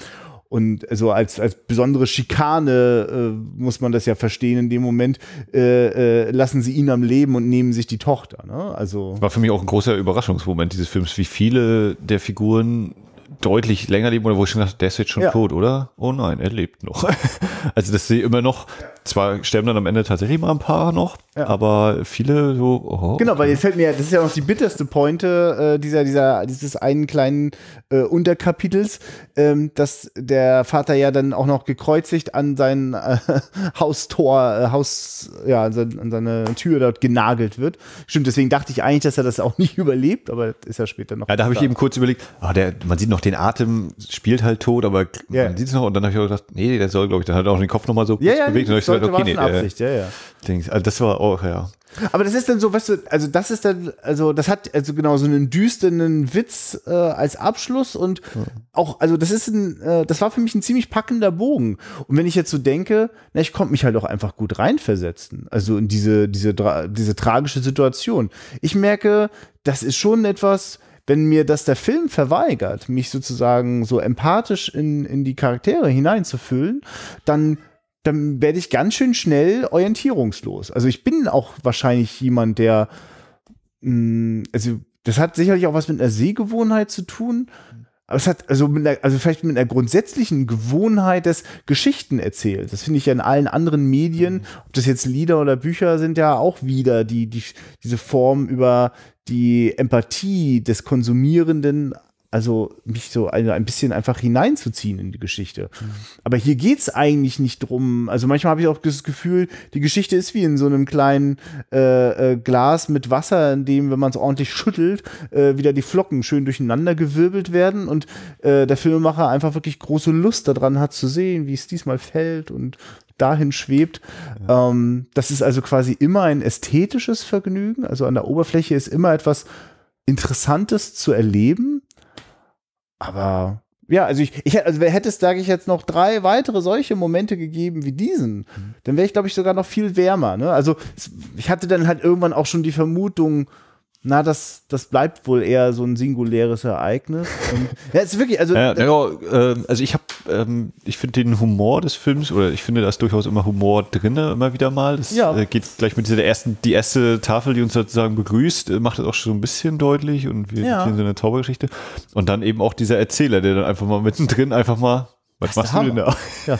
Und so als, als besondere Schikane äh, muss man das ja verstehen in dem Moment, äh, äh, lassen sie ihn am Leben und nehmen sich die Tochter. Ne? Also war für mich auch ein großer Überraschungsmoment dieses Films, wie viele der Figuren deutlich länger leben oder wo ich schon dachte, der ist jetzt schon ja. tot, oder? Oh nein, er lebt noch. also dass sie immer noch, zwar sterben dann am Ende tatsächlich mal ein paar noch, ja. aber viele so. Oh, genau, okay. weil jetzt fällt mir, das ist ja noch die bitterste Pointe äh, dieser, dieser, dieses einen kleinen äh, Unterkapitels, ähm, dass der Vater ja dann auch noch gekreuzigt an sein äh, Haustor, äh, Haus, ja, an, sein, an seine Tür dort genagelt wird. Stimmt, deswegen dachte ich eigentlich, dass er das auch nicht überlebt, aber ist ja später noch. Ja, da habe ich eben kurz überlegt, oh, der, man sieht noch den den Atem spielt halt tot, aber yeah. man sieht es noch. Und dann habe ich auch gedacht, nee, der soll, glaube ich, dann hat er auch den Kopf nochmal so yeah, ja, bewegt. und ich gesagt, okay, nee, Absicht, ja, ja. Dings. Also das war auch, ja. Aber das ist dann so, weißt du, also das ist dann, also das hat also genau so einen düsteren Witz äh, als Abschluss und ja. auch, also das ist ein, äh, das war für mich ein ziemlich packender Bogen. Und wenn ich jetzt so denke, na, ich konnte mich halt auch einfach gut reinversetzen. Also in diese, diese, diese tragische Situation. Ich merke, das ist schon etwas, wenn mir das der Film verweigert, mich sozusagen so empathisch in, in die Charaktere hineinzufühlen, dann dann werde ich ganz schön schnell orientierungslos. Also ich bin auch wahrscheinlich jemand, der, mh, mm, also das hat sicherlich auch was mit einer Sehgewohnheit zu tun. Aber es hat also, mit einer, also vielleicht mit einer grundsätzlichen Gewohnheit des Geschichten erzählt. Das finde ich ja in allen anderen Medien, ob das jetzt Lieder oder Bücher sind, ja auch wieder die, die diese Form über die Empathie des Konsumierenden, also mich so ein, ein bisschen einfach hineinzuziehen in die Geschichte. Mhm. Aber hier geht's eigentlich nicht drum. Also manchmal habe ich auch das Gefühl, die Geschichte ist wie in so einem kleinen äh, äh, Glas mit Wasser, in dem, wenn man es ordentlich schüttelt, äh, wieder die Flocken schön durcheinander gewirbelt werden und äh, der Filmemacher einfach wirklich große Lust daran hat zu sehen, wie es diesmal fällt und dahin schwebt. Ja. Ähm, das ist also quasi immer ein ästhetisches Vergnügen. Also an der Oberfläche ist immer etwas Interessantes zu erleben. Aber ja, also ich, ich also hätte es, sage ich jetzt, noch drei weitere solche Momente gegeben wie diesen, mhm. dann wäre ich, glaube ich, sogar noch viel wärmer. Ne? Also es, ich hatte dann halt irgendwann auch schon die Vermutung, na, das, das bleibt wohl eher so ein singuläres Ereignis. ja, ist wirklich, also. Ja, ja, ähm, also ich habe, ähm, ich finde den Humor des Films, oder ich finde da ist durchaus immer Humor drin, immer wieder mal. Das ja. äh, geht gleich mit dieser ersten, die erste Tafel, die uns sozusagen begrüßt, äh, macht das auch schon so ein bisschen deutlich und wir ja. sehen so eine Zaubergeschichte. Und dann eben auch dieser Erzähler, der dann einfach mal mittendrin einfach mal, was machst du denn da? Ja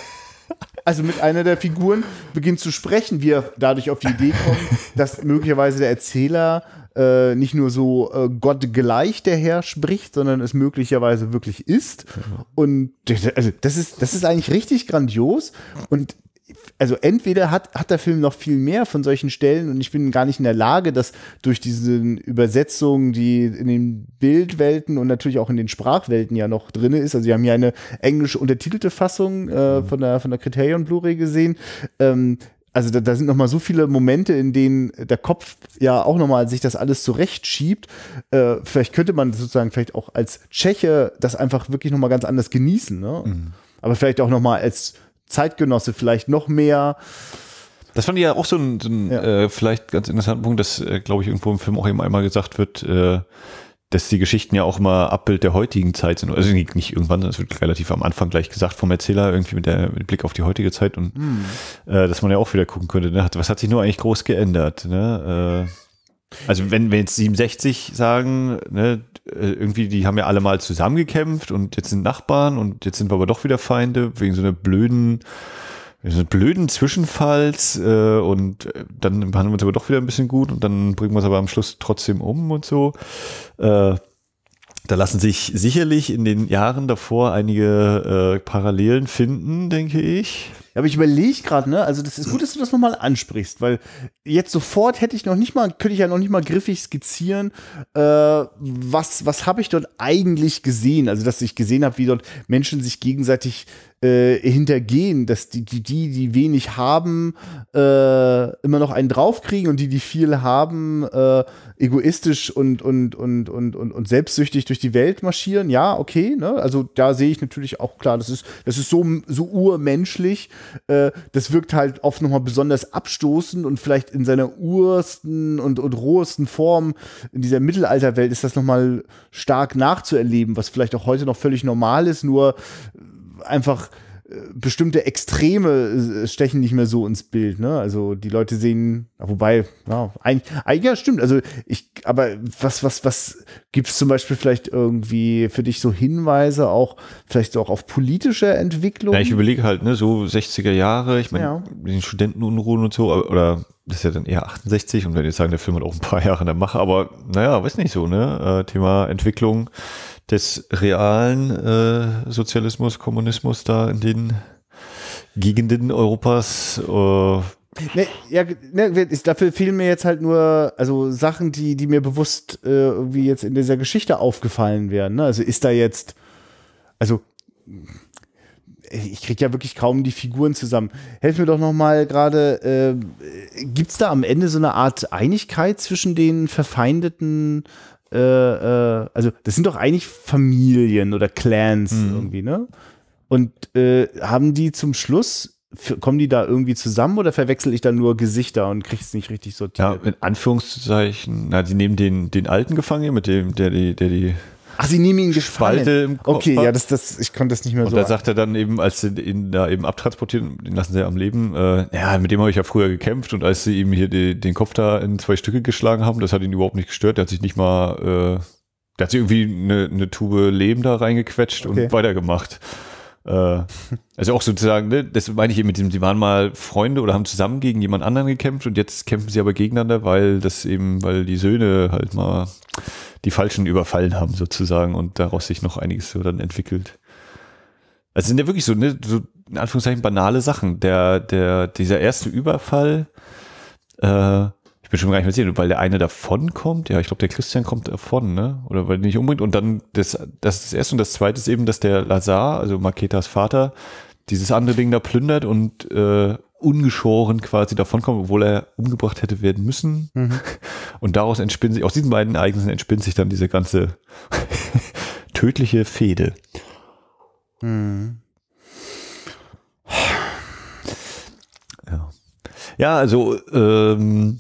also mit einer der Figuren beginnt zu sprechen, wie er dadurch auf die Idee kommt, dass möglicherweise der Erzähler äh, nicht nur so äh, Gott gleich, der Herr spricht, sondern es möglicherweise wirklich ist. Und also, das, ist, das ist eigentlich richtig grandios. Und also entweder hat, hat der Film noch viel mehr von solchen Stellen und ich bin gar nicht in der Lage, das durch diese Übersetzungen, die in den Bildwelten und natürlich auch in den Sprachwelten ja noch drin ist. Also wir haben hier eine englisch untertitelte Fassung äh, mhm. von der, von der Criterion Blu-ray gesehen. Ähm, also da, da sind nochmal so viele Momente, in denen der Kopf ja auch nochmal sich das alles zurechtschiebt. Äh, vielleicht könnte man sozusagen vielleicht auch als Tscheche das einfach wirklich nochmal ganz anders genießen. Ne? Mhm. Aber vielleicht auch nochmal als Zeitgenosse vielleicht noch mehr. Das fand ich ja auch so ein, so ein ja. äh, vielleicht ganz interessanten Punkt, dass, äh, glaube ich, irgendwo im Film auch eben einmal gesagt wird, äh, dass die Geschichten ja auch immer Abbild der heutigen Zeit sind. Also nicht irgendwann, sondern es wird relativ am Anfang gleich gesagt vom Erzähler, irgendwie mit, der, mit Blick auf die heutige Zeit und mhm. äh, dass man ja auch wieder gucken könnte, ne? was hat sich nur eigentlich groß geändert? Ne? Äh, also wenn wir jetzt 67 sagen, ne, äh, irgendwie, die haben ja alle mal zusammengekämpft und jetzt sind Nachbarn und jetzt sind wir aber doch wieder Feinde wegen so einer blöden so blöden Zwischenfalls äh, und äh, dann behandeln wir uns aber doch wieder ein bisschen gut und dann bringen wir es aber am Schluss trotzdem um und so. Äh, da lassen sich sicherlich in den Jahren davor einige äh, Parallelen finden, denke ich. Ja, aber ich überlege gerade, ne? Also das ist gut, dass du das nochmal ansprichst, weil jetzt sofort hätte ich noch nicht mal, könnte ich ja noch nicht mal griffig skizzieren, äh, was, was habe ich dort eigentlich gesehen? Also, dass ich gesehen habe, wie dort Menschen sich gegenseitig äh, hintergehen, dass die, die, die, wenig haben, äh, immer noch einen draufkriegen und die, die viel haben, äh, egoistisch und, und, und, und, und, und selbstsüchtig durch die Welt marschieren. Ja, okay, ne? Also da sehe ich natürlich auch klar, das ist, das ist so, so urmenschlich. Äh, das wirkt halt oft nochmal besonders abstoßend und vielleicht in seiner ursten und, und rohesten Form in dieser Mittelalterwelt ist das nochmal stark nachzuerleben, was vielleicht auch heute noch völlig normal ist, nur einfach äh, bestimmte Extreme äh, stechen nicht mehr so ins Bild, ne? Also die Leute sehen, wobei, ja, eigentlich, ja stimmt, also ich, aber was, was, was gibt es zum Beispiel vielleicht irgendwie für dich so Hinweise auch, vielleicht so auch auf politische Entwicklung? Ja, ich überlege halt, ne, so 60er Jahre, ich meine, ja. den Studentenunruhen und so, oder das ist ja dann eher 68 und wenn jetzt sagen, der Film hat auch ein paar Jahre in der Mache, aber naja, weiß nicht so, ne? Äh, Thema Entwicklung des realen äh, Sozialismus, Kommunismus da in den Gegenden Europas. Äh, Nee, ja, nee, dafür fehlen mir jetzt halt nur also Sachen, die, die mir bewusst äh, irgendwie jetzt in dieser Geschichte aufgefallen wären. Ne? Also ist da jetzt, also ich kriege ja wirklich kaum die Figuren zusammen. Helf mir doch nochmal gerade, äh, gibt es da am Ende so eine Art Einigkeit zwischen den verfeindeten, äh, äh, also das sind doch eigentlich Familien oder Clans mhm. irgendwie, ne? Und äh, haben die zum Schluss kommen die da irgendwie zusammen oder verwechsel ich da nur Gesichter und krieg's nicht richtig sortiert? Ja, in Anführungszeichen, na, die nehmen den, den alten Gefangenen, mit dem, der die, der die Ach, sie nehmen ihn gefangen. im Kopf. Okay, ja, das, das, ich konnte das nicht mehr und so. Und da sagt er dann eben, als sie ihn da eben abtransportieren, den lassen sie ja am Leben, äh, ja, mit dem habe ich ja früher gekämpft und als sie ihm hier die, den Kopf da in zwei Stücke geschlagen haben, das hat ihn überhaupt nicht gestört, der hat sich nicht mal, äh, der hat sich irgendwie eine, eine Tube Lehm da reingequetscht okay. und weitergemacht. Äh, also auch sozusagen, ne, das meine ich eben mit dem, sie waren mal Freunde oder haben zusammen gegen jemand anderen gekämpft und jetzt kämpfen sie aber gegeneinander, weil das eben, weil die Söhne halt mal die Falschen überfallen haben sozusagen und daraus sich noch einiges so dann entwickelt. Also sind ja wirklich so, ne, so in Anführungszeichen banale Sachen. Der, der, dieser erste Überfall, äh, ich bin schon gar nicht mehr sicher, weil der eine davon kommt. Ja, ich glaube, der Christian kommt davon, ne? Oder weil der nicht umbringt. Und dann das, das, ist das erste und das zweite ist eben, dass der Lazar, also Maketas Vater, dieses andere Ding da plündert und äh, ungeschoren quasi davonkommt, obwohl er umgebracht hätte werden müssen. Mhm. Und daraus entspinnt sich, aus diesen beiden Ereignissen entspinnt sich dann diese ganze tödliche Fehde. Mhm. Ja. ja, also ähm,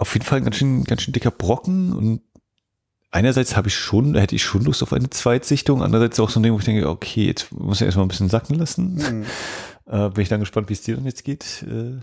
auf jeden Fall ein ganz schön, ganz schön dicker Brocken und einerseits habe ich schon, hätte ich schon Lust auf eine Zweitsichtung, andererseits auch so ein Ding, wo ich denke, okay, jetzt muss ich erstmal ein bisschen sacken lassen. Mhm. Äh, bin ich dann gespannt, wie es dir dann jetzt geht. Äh,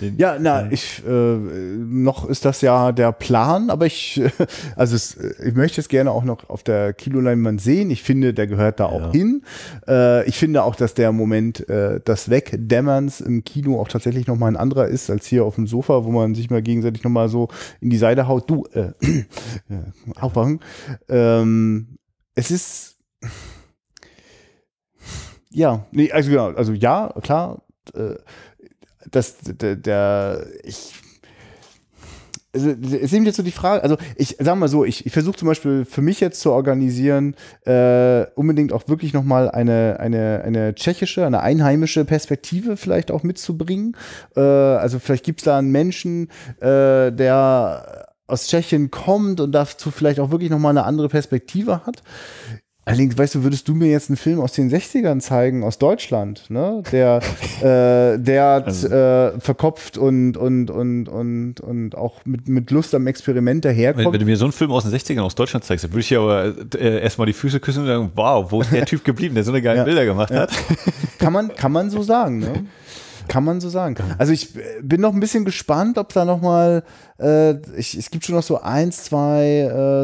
den, ja, na, ich, äh, noch ist das ja der Plan, aber ich, also es, äh, ich möchte es gerne auch noch auf der Kiloleinwand sehen. Ich finde, der gehört da auch ja. hin. Äh, ich finde auch, dass der Moment äh, das Wegdämmerns im Kino auch tatsächlich nochmal ein anderer ist als hier auf dem Sofa, wo man sich mal gegenseitig nochmal so in die Seite haut. Du, äh, äh aufwachen. Ähm, es ist, ja, nee, also genau, also ja, klar, äh, dass der, der ich es ist eben jetzt so die Frage, also ich sag mal so, ich, ich versuche zum Beispiel für mich jetzt zu organisieren, äh, unbedingt auch wirklich nochmal eine, eine, eine tschechische, eine einheimische Perspektive vielleicht auch mitzubringen. Äh, also vielleicht gibt es da einen Menschen, äh, der aus Tschechien kommt und dazu vielleicht auch wirklich nochmal eine andere Perspektive hat. Allerdings, weißt du, würdest du mir jetzt einen Film aus den 60ern zeigen, aus Deutschland, ne? Der, äh, der also. äh, verkopft und, und, und, und, und auch mit, mit Lust am Experiment daherkommt. Wenn, wenn du mir so einen Film aus den 60ern aus Deutschland zeigst, dann würde ich dir aber äh, erstmal die Füße küssen und sagen, wow, wo ist der Typ geblieben, der so eine geile ja, Bilder gemacht ja. hat? Kann man, kann man so sagen, ne? Kann man so sagen. Also ich äh, bin noch ein bisschen gespannt, ob da nochmal, äh, ich, es gibt schon noch so eins, zwei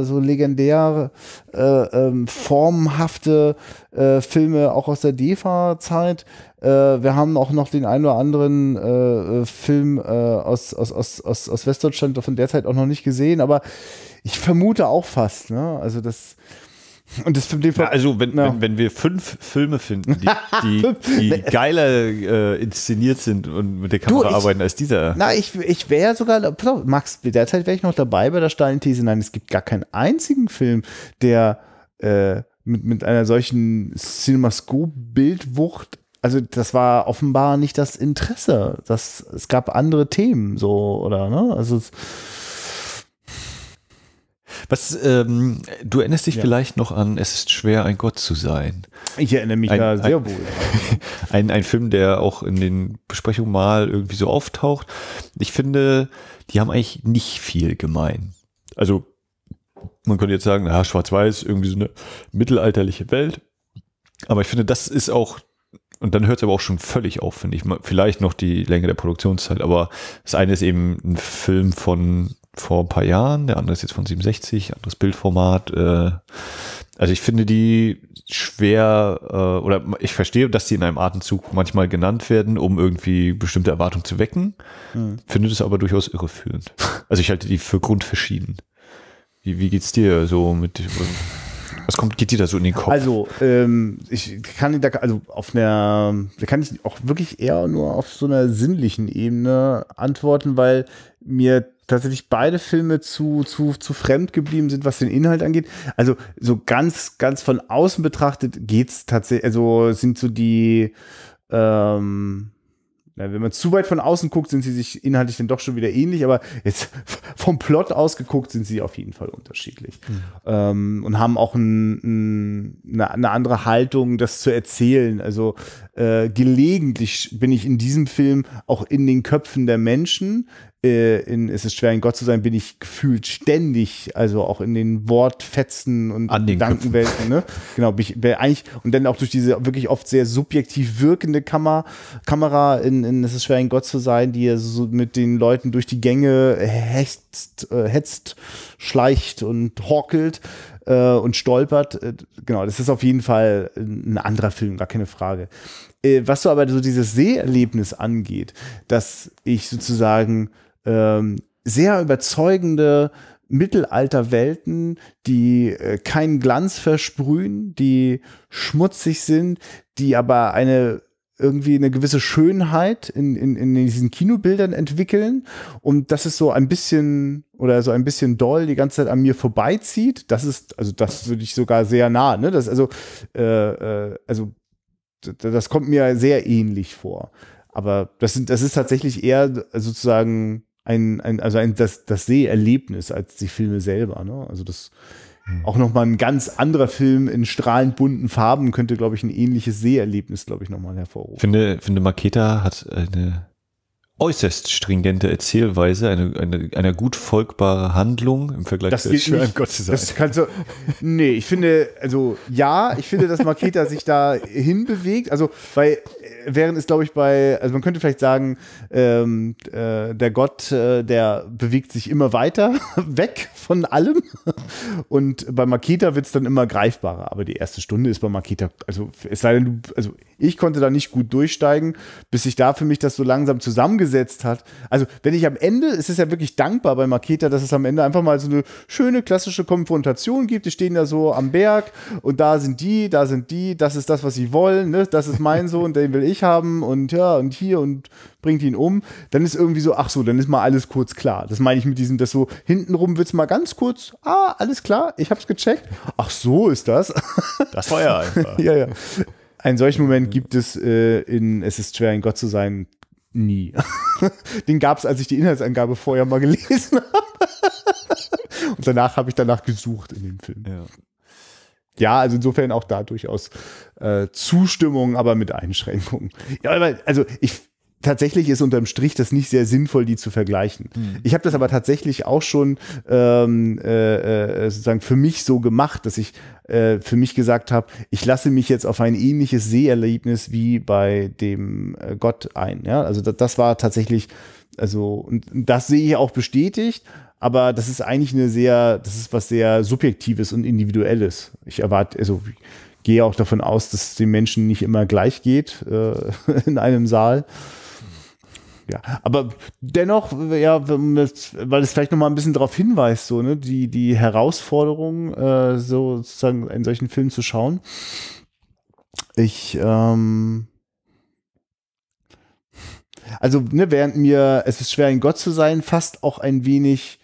äh, so legendäre, äh, ähm, formenhafte äh, Filme auch aus der DEFA-Zeit. Äh, wir haben auch noch den einen oder anderen äh, äh, Film äh, aus, aus, aus, aus, aus Westdeutschland von der Zeit auch noch nicht gesehen, aber ich vermute auch fast. Ne? Also das und das Film, ja, also wenn, ja. wenn, wenn, wir fünf Filme finden, die, die, die geiler äh, inszeniert sind und mit der Kamera du, ich, arbeiten als dieser. Na, ich, ich wäre sogar, Max, derzeit wäre ich noch dabei bei der steilen These. Nein, es gibt gar keinen einzigen Film, der äh, mit, mit einer solchen Cinemascope-Bildwucht also das war offenbar nicht das Interesse. Das, es gab andere Themen so, oder ne? Also es, was, ähm, du erinnerst dich ja. vielleicht noch an Es ist schwer, ein Gott zu sein. Ich erinnere mich ein, da sehr ein, wohl. ein, ein Film, der auch in den Besprechungen mal irgendwie so auftaucht. Ich finde, die haben eigentlich nicht viel gemein. Also, man könnte jetzt sagen, naja, schwarz-weiß, irgendwie so eine mittelalterliche Welt. Aber ich finde, das ist auch und dann hört es aber auch schon völlig auf, finde ich. Vielleicht noch die Länge der Produktionszeit, aber das eine ist eben ein Film von vor ein paar Jahren, der andere ist jetzt von 67, anderes Bildformat. Äh, also ich finde die schwer äh, oder ich verstehe, dass die in einem Atemzug manchmal genannt werden, um irgendwie bestimmte Erwartungen zu wecken. Mhm. Finde das aber durchaus irreführend. Also ich halte die für grundverschieden. Wie, wie geht's dir so mit was kommt, geht dir da so in den Kopf? Also, ähm, ich kann da, also auf einer, da kann ich auch wirklich eher nur auf so einer sinnlichen Ebene antworten, weil mir tatsächlich beide Filme zu, zu, zu fremd geblieben sind, was den Inhalt angeht. Also so ganz, ganz von außen betrachtet geht's tatsächlich, also sind so die, ähm, wenn man zu weit von außen guckt, sind sie sich inhaltlich dann doch schon wieder ähnlich, aber jetzt vom Plot aus geguckt sind sie auf jeden Fall unterschiedlich. Mhm. Ähm, und haben auch ein, ein, eine, andere Haltung, das zu erzählen. Also äh, gelegentlich bin ich in diesem Film auch in den Köpfen der Menschen, äh, in Es ist schwer, ein Gott zu sein, bin ich gefühlt ständig, also auch in den Wortfetzen und Gedankenwelten, ne? Genau, bin ich, eigentlich, und dann auch durch diese wirklich oft sehr subjektiv wirkende Kammer, Kamera in, in Es ist schwer, ein Gott zu sein, die so mit den Leuten durch die Gänge hecht, äh, hetzt, schleicht und horkelt äh, und stolpert. Äh, genau, das ist auf jeden Fall ein anderer Film, gar keine Frage äh, was so aber so dieses Seherlebnis angeht, dass ich sozusagen ähm, sehr überzeugende Mittelalterwelten, die äh, keinen Glanz versprühen, die schmutzig sind, die aber eine irgendwie eine gewisse Schönheit in, in, in diesen Kinobildern entwickeln und das ist so ein bisschen oder so ein bisschen doll die ganze Zeit an mir vorbeizieht, das ist, also das würde ich sogar sehr nah, ne? Das, also, äh, äh, also das kommt mir sehr ähnlich vor. Aber das, sind, das ist tatsächlich eher sozusagen ein, ein also ein, das, das Seherlebnis als die Filme selber. Ne? Also das hm. auch nochmal ein ganz anderer Film in strahlend bunten Farben könnte, glaube ich, ein ähnliches Seherlebnis, glaube ich, nochmal hervorrufen. finde, finde, Maketa hat eine äußerst stringente Erzählweise, eine, eine, eine gut folgbare Handlung im Vergleich das zu Schweren Gott sei Dank. Das kannst du, nee, ich finde, also ja, ich finde, dass Maketa sich da hinbewegt, also weil während es, glaube ich, bei, also man könnte vielleicht sagen, ähm, äh, der Gott, äh, der bewegt sich immer weiter weg von allem. Und bei Makita wird es dann immer greifbarer. Aber die erste Stunde ist bei Makita, also es sei denn, also ich konnte da nicht gut durchsteigen, bis sich da für mich das so langsam zusammengesetzt hat. Also wenn ich am Ende, es ist ja wirklich dankbar bei Makita, dass es am Ende einfach mal so eine schöne klassische Konfrontation gibt. Die stehen da so am Berg und da sind die, da sind die, das ist das, was sie wollen, ne? das ist mein Sohn, den will ich ich haben und ja und hier und bringt ihn um, dann ist irgendwie so, ach so, dann ist mal alles kurz klar. Das meine ich mit diesem, das so hintenrum wird es mal ganz kurz, ah, alles klar, ich habe es gecheckt. Ach so ist das. Das Feuer ja einfach. ja, ja. Einen solchen Moment gibt es äh, in Es ist schwer, ein Gott zu sein, nie. Den gab es, als ich die Inhaltsangabe vorher mal gelesen habe. Und danach habe ich danach gesucht in dem Film. Ja ja, also insofern auch da durchaus äh, Zustimmung, aber mit Einschränkungen. Ja, aber also ich tatsächlich ist unterm Strich das nicht sehr sinnvoll, die zu vergleichen. Mhm. Ich habe das aber tatsächlich auch schon ähm, äh, äh, sozusagen für mich so gemacht, dass ich äh, für mich gesagt habe, ich lasse mich jetzt auf ein ähnliches Seherlebnis wie bei dem äh, Gott ein. Ja? Also das, das war tatsächlich, also und das sehe ich auch bestätigt aber das ist eigentlich eine sehr, das ist was sehr Subjektives und Individuelles. Ich erwarte, also ich gehe auch davon aus, dass es den Menschen nicht immer gleich geht äh, in einem Saal. Ja, aber dennoch, ja, weil es vielleicht nochmal ein bisschen darauf hinweist, so ne, die die Herausforderung, äh, so sozusagen in solchen Filmen zu schauen. Ich ähm, also ne, während mir es ist schwer ein Gott zu sein, fast auch ein wenig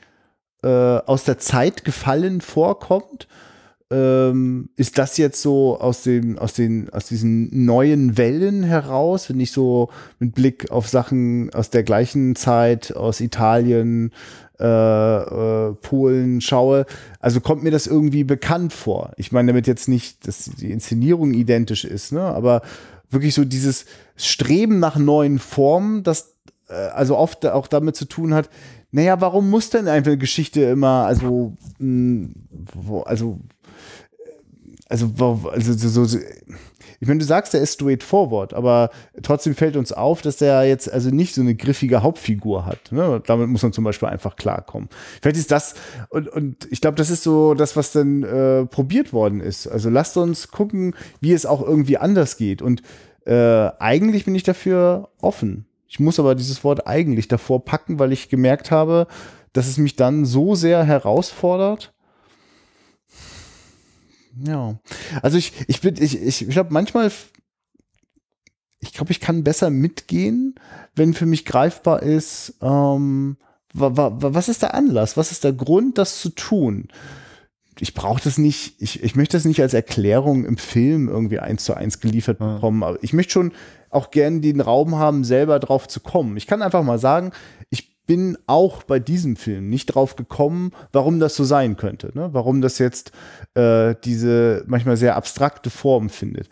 äh, aus der Zeit gefallen vorkommt. Ähm, ist das jetzt so aus den, aus den, aus diesen neuen Wellen heraus, wenn ich so mit Blick auf Sachen aus der gleichen Zeit, aus Italien, äh, äh, Polen schaue. Also kommt mir das irgendwie bekannt vor. Ich meine damit jetzt nicht, dass die Inszenierung identisch ist, ne? aber wirklich so dieses Streben nach neuen Formen, das äh, also oft auch damit zu tun hat, naja, warum muss denn einfach eine Geschichte immer, also, mh, hm, wo, also, also, also, so, so, ich meine, du sagst, er ist straight forward, aber trotzdem fällt uns auf, dass er jetzt also nicht so eine griffige Hauptfigur hat. Ne? Damit muss man zum Beispiel einfach klarkommen. Vielleicht ist das, und, und ich glaube, das ist so das, was dann äh, probiert worden ist. Also lasst uns gucken, wie es auch irgendwie anders geht. Und äh, eigentlich bin ich dafür offen. Ich muss aber dieses Wort eigentlich davor packen, weil ich gemerkt habe, dass es mich dann so sehr herausfordert. Ja. Also ich, ich bin, ich, ich, ich glaube, manchmal, ich glaube, ich kann besser mitgehen, wenn für mich greifbar ist, ähm, was ist der Anlass? Was ist der Grund, das zu tun? ich brauche das nicht, ich, ich möchte das nicht als Erklärung im Film irgendwie eins zu eins geliefert bekommen, aber ich möchte schon auch gerne den Raum haben, selber drauf zu kommen. Ich kann einfach mal sagen, ich bin auch bei diesem Film nicht drauf gekommen, warum das so sein könnte, ne? warum das jetzt äh, diese manchmal sehr abstrakte Form findet.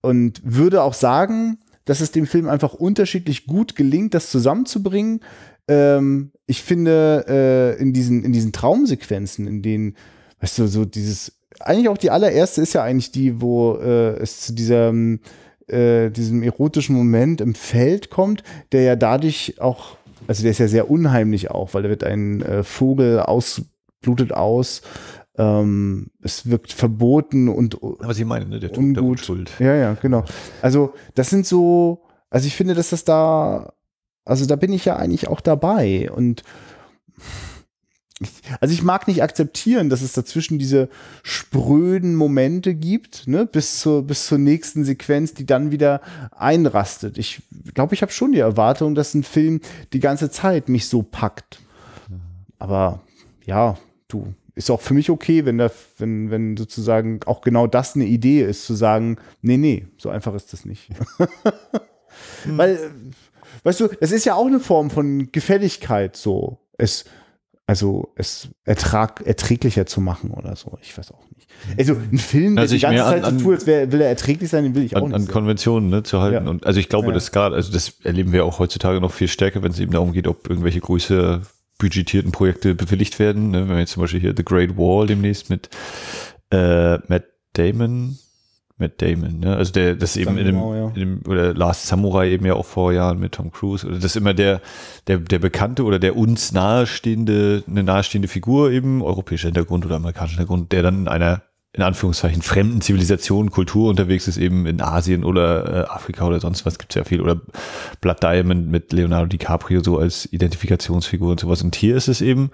Und würde auch sagen, dass es dem Film einfach unterschiedlich gut gelingt, das zusammenzubringen. Ähm, ich finde, äh, in, diesen, in diesen Traumsequenzen, in denen, weißt du, so dieses, eigentlich auch die allererste ist ja eigentlich die, wo äh, es zu dieser ähm, äh, diesem erotischen Moment im Feld kommt, der ja dadurch auch, also der ist ja sehr unheimlich auch, weil da wird ein äh, Vogel blutet aus. Ähm, es wirkt verboten und Aber Sie meinen, ne? der Tod ungut. der Unschuld. Ja, ja, genau. Also das sind so, also ich finde, dass das da, also da bin ich ja eigentlich auch dabei und also ich mag nicht akzeptieren, dass es dazwischen diese spröden Momente gibt, ne, bis zur, bis zur nächsten Sequenz, die dann wieder einrastet. Ich glaube, ich habe schon die Erwartung, dass ein Film die ganze Zeit mich so packt. Aber ja, du, ist auch für mich okay, wenn da, wenn, wenn sozusagen auch genau das eine Idee ist, zu sagen, nee, nee, so einfach ist das nicht. Hm. Weil, äh, weißt du, es ist ja auch eine Form von Gefälligkeit so. Es, also es ertrag, erträglicher zu machen oder so. Ich weiß auch nicht. Also ein Film, der also die ganze Zeit an, so tut, als wär, will er erträglich sein, den will ich auch an, nicht. An Konventionen ne, zu halten. Ja. Und also ich glaube, ja. das gerade, also das erleben wir auch heutzutage noch viel stärker, wenn es eben darum geht, ob irgendwelche Größe budgetierten Projekte bewilligt werden. Ne? Wenn wir jetzt zum Beispiel hier The Great Wall demnächst mit äh, Matt Damon Matt Damon, ne? Also der, das, eben in dem, genau, ja. in dem, oder Last Samurai eben ja auch vor Jahren mit Tom Cruise, oder also das immer der, der, der bekannte oder der uns nahestehende, eine nahestehende Figur eben, europäischer Hintergrund oder amerikanischer Hintergrund, der dann in einer, in Anführungszeichen, fremden Zivilisation, Kultur unterwegs ist, eben in Asien oder äh, Afrika oder sonst was gibt's ja viel, oder Blood Diamond mit Leonardo DiCaprio so als Identifikationsfigur und sowas. Und hier ist es eben,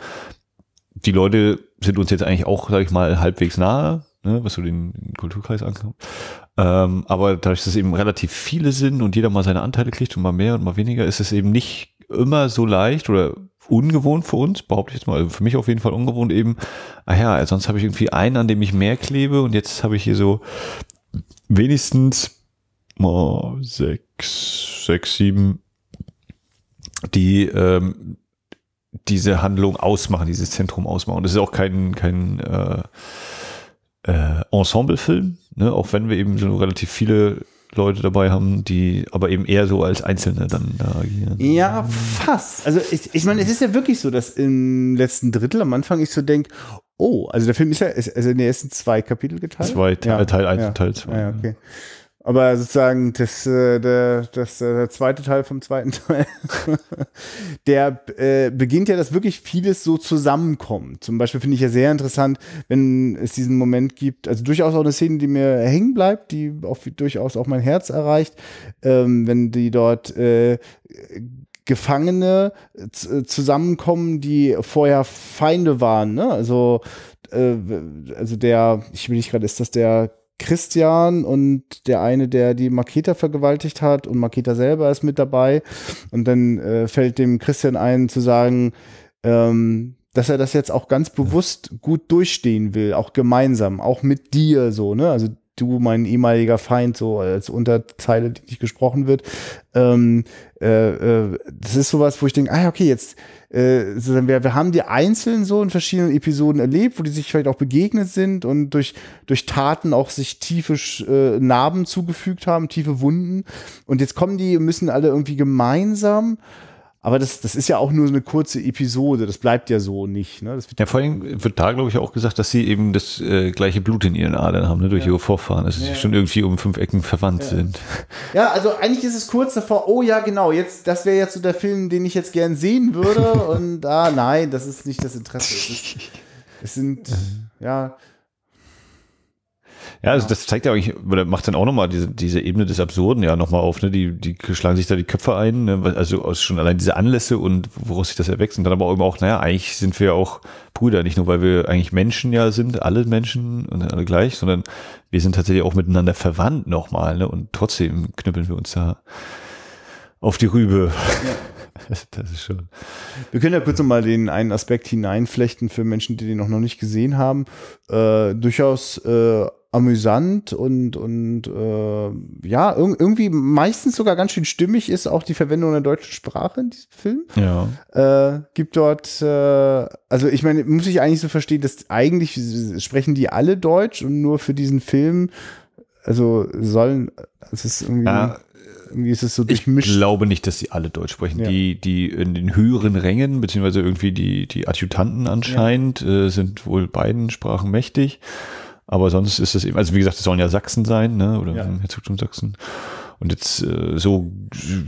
die Leute sind uns jetzt eigentlich auch, sag ich mal, halbwegs nahe ne, was so den, den Kulturkreis ankommt. Ähm, aber dadurch, dass es eben relativ viele sind und jeder mal seine Anteile kriegt und mal mehr und mal weniger, ist es eben nicht immer so leicht oder ungewohnt für uns, behaupte ich jetzt mal, also für mich auf jeden Fall ungewohnt eben, ah ja, sonst habe ich irgendwie einen, an dem ich mehr klebe und jetzt habe ich hier so wenigstens oh, sechs, sechs, sieben, die ähm, diese Handlung ausmachen, dieses Zentrum ausmachen. das ist auch kein, kein äh, äh, Ensemble-Film, ne? auch wenn wir eben so relativ viele Leute dabei haben, die aber eben eher so als Einzelne dann da agieren. Ja, fast. Also ich, ich meine, es ist ja wirklich so, dass im letzten Drittel am Anfang ich so denke, oh, also der Film ist ja ist, also in den ersten zwei Kapitel geteilt. Zwei, Teil, 1 ja, und Teil 2. Ja, okay. Aber sozusagen das, äh, der, das, äh, der zweite Teil vom zweiten Teil, der äh, beginnt ja, dass wirklich vieles so zusammenkommt. Zum Beispiel finde ich ja sehr interessant, wenn es diesen Moment gibt, also durchaus auch eine Szene, die mir hängen bleibt, die auch, durchaus auch mein Herz erreicht, ähm, wenn die dort äh, Gefangene zusammenkommen, die vorher Feinde waren. Ne? Also, äh, also der, ich will nicht gerade, ist das der Christian und der eine, der die Maketa vergewaltigt hat und Maketa selber ist mit dabei. Und dann äh, fällt dem Christian ein zu sagen, ähm, dass er das jetzt auch ganz bewusst gut durchstehen will, auch gemeinsam, auch mit dir so, ne? Also du mein ehemaliger Feind, so als Unterzeile, die nicht gesprochen wird. Ähm, äh, äh, das ist sowas, wo ich denke, ah, okay, jetzt, äh, wir, wir haben die einzeln so in verschiedenen Episoden erlebt, wo die sich vielleicht auch begegnet sind und durch, durch Taten auch sich tiefe äh, Narben zugefügt haben, tiefe Wunden. Und jetzt kommen die, müssen alle irgendwie gemeinsam aber das, das ist ja auch nur eine kurze Episode, das bleibt ja so nicht. Ne? ja, vor allem wird da, glaube ich, auch gesagt, dass sie eben das äh, gleiche Blut in ihren Adern haben, ne? durch ja. ihre Vorfahren, also, dass ja. sie schon irgendwie um fünf Ecken verwandt ja. sind. Ja, also eigentlich ist es kurz davor, oh ja, genau, jetzt, das wäre jetzt so der Film, den ich jetzt gern sehen würde. und ah, nein, das ist nicht das Interesse. Es, ist, es sind, ja ja, also das zeigt ja eigentlich, oder macht dann auch nochmal diese, diese Ebene des Absurden ja nochmal auf, ne? Die, die schlagen sich da die Köpfe ein, ne? also aus schon allein diese Anlässe und woraus sich das erwächst. Und dann aber eben auch, naja, eigentlich sind wir ja auch Brüder, nicht nur, weil wir eigentlich Menschen ja sind, alle Menschen und alle gleich, sondern wir sind tatsächlich auch miteinander verwandt nochmal, ne? Und trotzdem knüppeln wir uns da auf die Rübe. Ja. Das ist schon. Wir können ja kurz nochmal den einen Aspekt hineinflechten für Menschen, die den noch, noch nicht gesehen haben. Äh, durchaus äh, amüsant und, und äh, ja, ir irgendwie meistens sogar ganz schön stimmig ist auch die Verwendung der deutschen Sprache in diesem Film. Ja. Äh, gibt dort, äh, also ich meine, muss ich eigentlich so verstehen, dass eigentlich sprechen die alle Deutsch und nur für diesen Film, also sollen, es ist irgendwie. Ja. Irgendwie ist es so durchmischt. Ich glaube nicht, dass sie alle Deutsch sprechen. Ja. Die, die in den höheren Rängen, beziehungsweise irgendwie die, die Adjutanten anscheinend, ja. Äh, sind wohl beiden Sprachen mächtig. Aber sonst ist es eben, also wie gesagt, es sollen ja Sachsen sein, ne? oder ja. Herzogtum Sachsen. Und jetzt äh, so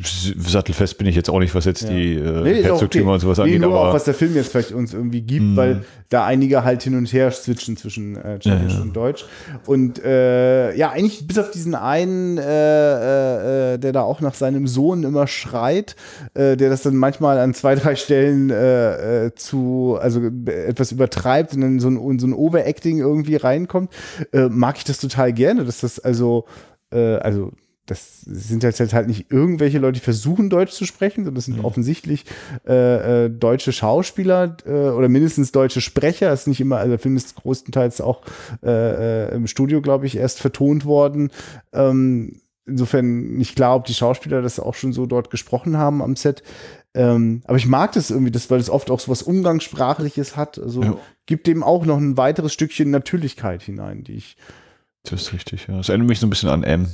sattelfest bin ich jetzt auch nicht, was jetzt ja. die äh, nee, Herzogtümer okay. und sowas nee, angeht. Nur aber auch, was der Film jetzt vielleicht uns irgendwie gibt, mh. weil da einige halt hin und her switchen zwischen äh, Tschechisch ja, ja. und Deutsch. Und äh, ja, eigentlich bis auf diesen einen, äh, äh, äh, der da auch nach seinem Sohn immer schreit, äh, der das dann manchmal an zwei, drei Stellen äh, äh zu, also äh, etwas übertreibt und dann so ein, so ein Overacting irgendwie reinkommt, äh, mag ich das total gerne, dass das also, äh, also das sind jetzt halt, halt nicht irgendwelche Leute, die versuchen, Deutsch zu sprechen, sondern das sind mhm. offensichtlich äh, äh, deutsche Schauspieler äh, oder mindestens deutsche Sprecher. Das ist nicht immer, also der Film ist größtenteils auch äh, äh im Studio, glaube ich, erst vertont worden. Ähm, insofern nicht klar, ob die Schauspieler das auch schon so dort gesprochen haben am Set. Ähm, aber ich mag das irgendwie, das, weil es oft auch so was Umgangssprachliches hat. Also ja. gibt dem auch noch ein weiteres Stückchen Natürlichkeit hinein, die ich. Das ist richtig, ja. Das erinnert mich so ein bisschen an M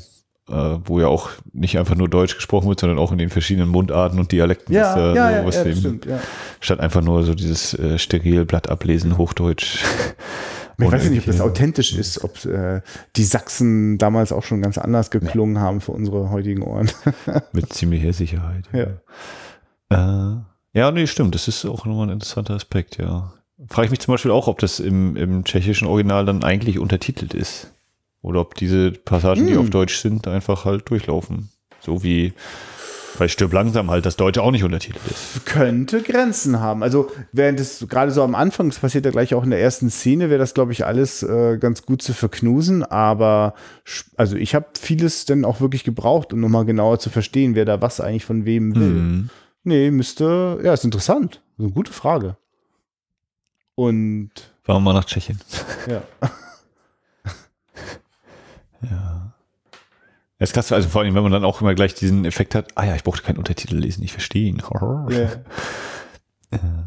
äh, wo ja auch nicht einfach nur Deutsch gesprochen wird, sondern auch in den verschiedenen Mundarten und Dialekten. Ja, ist, äh, ja, so, ne, was ja, ja, eben, stimmt, ja. Statt einfach nur so dieses äh, steril Blatt ablesen, Hochdeutsch. Ich weiß nicht, ob das authentisch ist, ob äh, die Sachsen damals auch schon ganz anders geklungen ja. haben für unsere heutigen Ohren. Mit ziemlicher Sicherheit. Ja. Äh, ja, nee, stimmt. Das ist auch nochmal ein interessanter Aspekt, ja. Frage ich mich zum Beispiel auch, ob das im, im tschechischen Original dann eigentlich untertitelt ist. Oder ob diese Passagen, hm. die auf Deutsch sind, einfach halt durchlaufen. So wie weil stirb langsam halt das Deutsche auch nicht untertitelt ist. Könnte Grenzen haben. Also während es gerade so am Anfang, es passiert ja gleich auch in der ersten Szene, wäre das, glaube ich, alles äh, ganz gut zu verknusen. Aber also ich habe vieles dann auch wirklich gebraucht, um nochmal genauer zu verstehen, wer da was eigentlich von wem will. Mhm. Nee, müsste, ja, ist interessant. Ist eine gute Frage. Und. Fahren wir mal nach Tschechien? Ja. Ja. Das ist krass, also vor allem, wenn man dann auch immer gleich diesen Effekt hat, ah ja, ich brauchte keinen Untertitel lesen, ich verstehe ihn. Ja.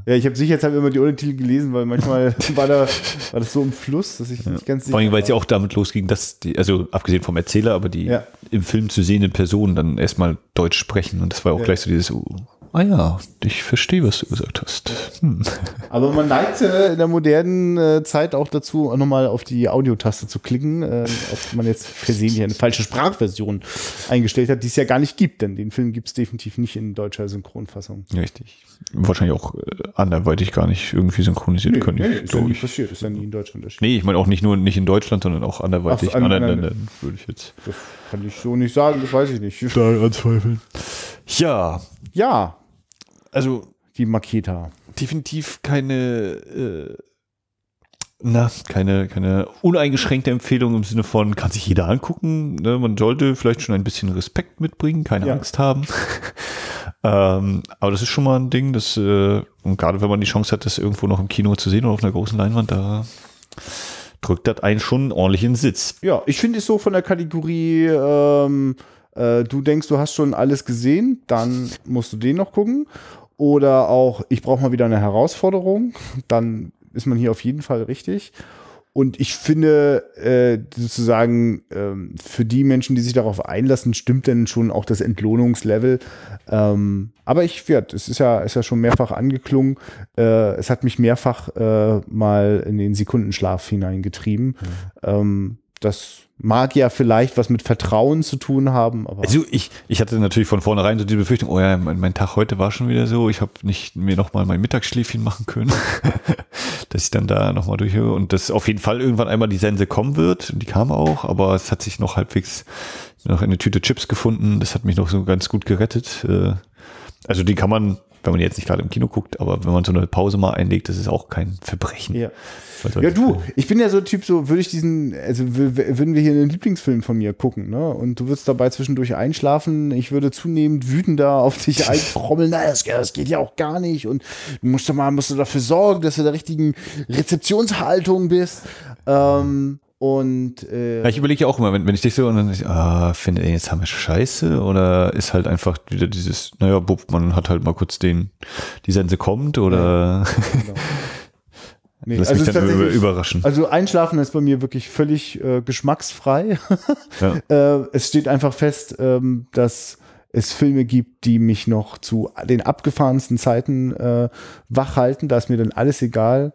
Ja, ich habe sicherheitshalber immer die Untertitel gelesen, weil manchmal war, da, war das so im Fluss, dass ich ja. nicht ganz sicher Vor allem, weil es ja auch damit losging, dass, die, also abgesehen vom Erzähler, aber die ja. im Film zu sehenden Personen dann erstmal Deutsch sprechen. Und das war auch ja. gleich so dieses, uh, Ah ja, ich verstehe, was du gesagt hast. Hm. Aber man neigt äh, in der modernen äh, Zeit auch dazu, nochmal auf die Audiotaste zu klicken, äh, ob man jetzt versehentlich eine falsche Sprachversion eingestellt hat, die es ja gar nicht gibt, denn den Film gibt es definitiv nicht in deutscher Synchronfassung. Richtig. Wahrscheinlich auch äh, anderweitig gar nicht irgendwie synchronisiert nee, können. Nee, ich, ist ja nie ich. passiert, ist ja nie in Deutschland erschienen. Nee, ich meine auch nicht nur nicht in Deutschland, sondern auch anderweitig Ach, so, an, anderen Ländern, würde ich jetzt. Das kann ich so nicht sagen, das weiß ich nicht. Stark anzweifeln. Ja. Ja, also die Maketa. Definitiv keine, äh, na, keine, keine uneingeschränkte Empfehlung im Sinne von, kann sich jeder angucken. Ne? Man sollte vielleicht schon ein bisschen Respekt mitbringen, keine ja. Angst haben. ähm, aber das ist schon mal ein Ding, das, äh, und gerade wenn man die Chance hat, das irgendwo noch im Kino zu sehen oder auf einer großen Leinwand, da drückt das einen schon ordentlich in Sitz. Ja, ich finde es so von der Kategorie, ähm, äh, du denkst, du hast schon alles gesehen, dann musst du den noch gucken oder auch, ich brauche mal wieder eine Herausforderung, dann ist man hier auf jeden Fall richtig. Und ich finde äh, sozusagen ähm, für die Menschen, die sich darauf einlassen, stimmt denn schon auch das Entlohnungslevel. Ähm, aber ich werde, es ist ja, ist ja schon mehrfach angeklungen, äh, es hat mich mehrfach äh, mal in den Sekundenschlaf hineingetrieben. Mhm. Ähm, das mag ja vielleicht was mit Vertrauen zu tun haben. Aber also ich, ich hatte natürlich von vornherein so die Befürchtung, oh ja, mein, mein Tag heute war schon wieder so, ich habe nicht mir nochmal mein Mittagsschläfchen machen können, dass ich dann da nochmal durchhöre und dass auf jeden Fall irgendwann einmal die Sense kommen wird. Und die kam auch, aber es hat sich noch halbwegs noch eine Tüte Chips gefunden. Das hat mich noch so ganz gut gerettet. Äh, also die kann man wenn man jetzt nicht gerade im Kino guckt, aber wenn man so eine Pause mal einlegt, das ist auch kein Verbrechen. Ja, ja du, ich bin ja so ein Typ, so würde ich diesen, also würden wir hier einen Lieblingsfilm von mir gucken, ne? Und du würdest dabei zwischendurch einschlafen, ich würde zunehmend wütender auf dich eintrommeln, na, das, das, geht ja auch gar nicht und du musst doch mal, musst du dafür sorgen, dass du der richtigen Rezeptionshaltung bist. Ähm, und äh, ja, ich überlege ja auch immer, wenn, wenn ich dich so und dann ich, ah, finde ich jetzt haben wir Scheiße oder ist halt einfach wieder dieses, naja, bub, man hat halt mal kurz den, die Sense kommt oder nee, genau. nee, Lass also mich dann überraschen. Also Einschlafen ist bei mir wirklich völlig äh, geschmacksfrei. ja. äh, es steht einfach fest, ähm, dass es Filme gibt, die mich noch zu den abgefahrensten Zeiten äh, wach halten. Da ist mir dann alles egal.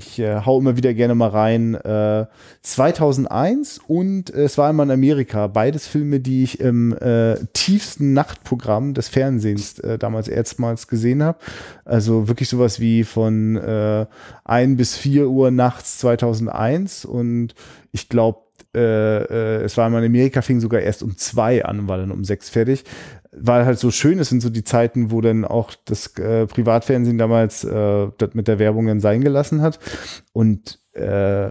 Ich äh, hau immer wieder gerne mal rein. Äh, 2001 und äh, es war einmal in Amerika. Beides Filme, die ich im äh, tiefsten Nachtprogramm des Fernsehens äh, damals erstmals gesehen habe. Also wirklich sowas wie von äh, 1 bis 4 Uhr nachts 2001. Und ich glaube, äh, äh, es war einmal in Amerika, fing sogar erst um 2 an, war dann um 6 fertig weil halt so schön ist, sind so die Zeiten, wo dann auch das äh, Privatfernsehen damals äh, das mit der Werbung dann sein gelassen hat. Und äh,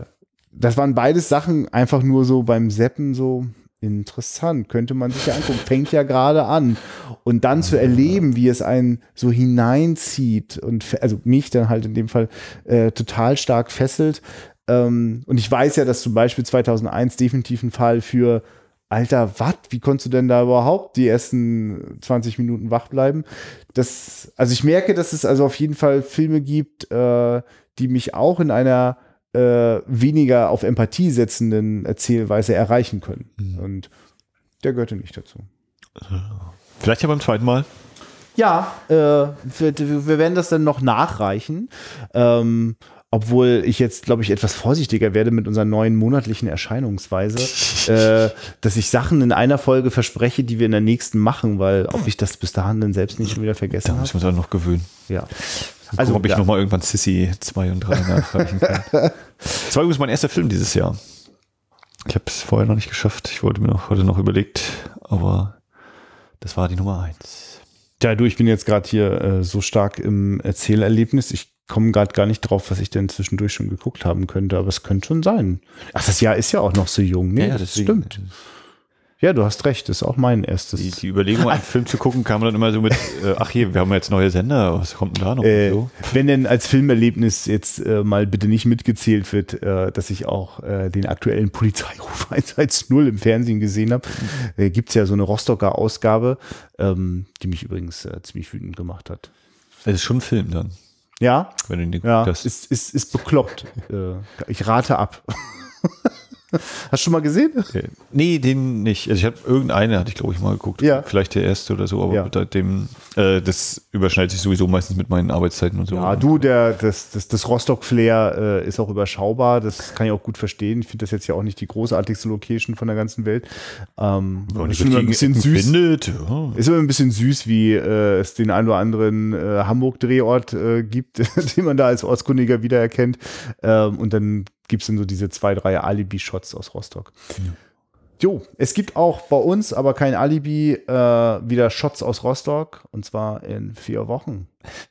das waren beides Sachen einfach nur so beim Seppen so interessant, könnte man sich ja angucken, fängt ja gerade an. Und dann zu erleben, wie es einen so hineinzieht und also mich dann halt in dem Fall äh, total stark fesselt. Ähm, und ich weiß ja, dass zum Beispiel 2001 definitiv ein Fall für Alter, was? Wie konntest du denn da überhaupt die ersten 20 Minuten wach bleiben? Das, also ich merke, dass es also auf jeden Fall Filme gibt, äh, die mich auch in einer äh, weniger auf Empathie setzenden Erzählweise erreichen können. Mhm. Und der gehörte nicht dazu. Vielleicht ja beim zweiten Mal. Ja, äh, wir, wir, werden das dann noch nachreichen. Ähm, obwohl ich jetzt, glaube ich, etwas vorsichtiger werde mit unserer neuen monatlichen Erscheinungsweise, äh, dass ich Sachen in einer Folge verspreche, die wir in der nächsten machen, weil ob ich das bis dahin dann selbst nicht schon wieder vergessen habe. Da muss ich mich dann noch gewöhnen. Ja. Gucken, also, ob ich ja. nochmal irgendwann Sissy 2 und 3 nachreichen kann. Das war übrigens mein erster Film dieses Jahr. Ich habe es vorher noch nicht geschafft. Ich wollte mir noch heute noch überlegt, aber das war die Nummer 1. Ja, du, ich bin jetzt gerade hier äh, so stark im Erzählerlebnis. Ich komme gerade gar nicht drauf, was ich denn zwischendurch schon geguckt haben könnte, aber es könnte schon sein. Ach, das Jahr ist ja auch noch so jung, ne? Ja, das stimmt. Ja, du hast recht, das ist auch mein erstes. Die, die Überlegung, einen Film zu gucken, kam dann immer so mit, äh, ach hier, wir haben jetzt neue Sender, was kommt denn da noch? Äh, so? Wenn denn als Filmerlebnis jetzt äh, mal bitte nicht mitgezählt wird, äh, dass ich auch äh, den aktuellen Polizeiruf 110 im Fernsehen gesehen habe, äh, gibt es ja so eine Rostocker Ausgabe, ähm, die mich übrigens äh, ziemlich wütend gemacht hat. Es ist schon ein Film dann. Ja. Wenn du nicht, ja. hast. Ist, ist, ist bekloppt. Äh, ich rate ab. Hast du schon mal gesehen? Nee, den nicht. Also ich habe irgendeine, hatte ich glaube ich mal geguckt. Ja. Vielleicht der erste oder so, aber ja. mit halt dem, äh, das überschneidet sich sowieso meistens mit meinen Arbeitszeiten und so. Ja, du, der, das, das, das Rostock-Flair äh, ist auch überschaubar. Das kann ich auch gut verstehen. Ich finde das jetzt ja auch nicht die großartigste Location von der ganzen Welt. Ähm, ja, ist immer ein bisschen süß. Findet, ja. Ist immer ein bisschen süß, wie äh, es den ein oder anderen äh, Hamburg-Drehort äh, gibt, den man da als Ortskundiger wiedererkennt. Ähm, und dann gibt es denn so diese zwei, drei Alibi-Shots aus Rostock. Ja. Jo, es gibt auch bei uns, aber kein Alibi, äh, wieder Shots aus Rostock und zwar in vier Wochen.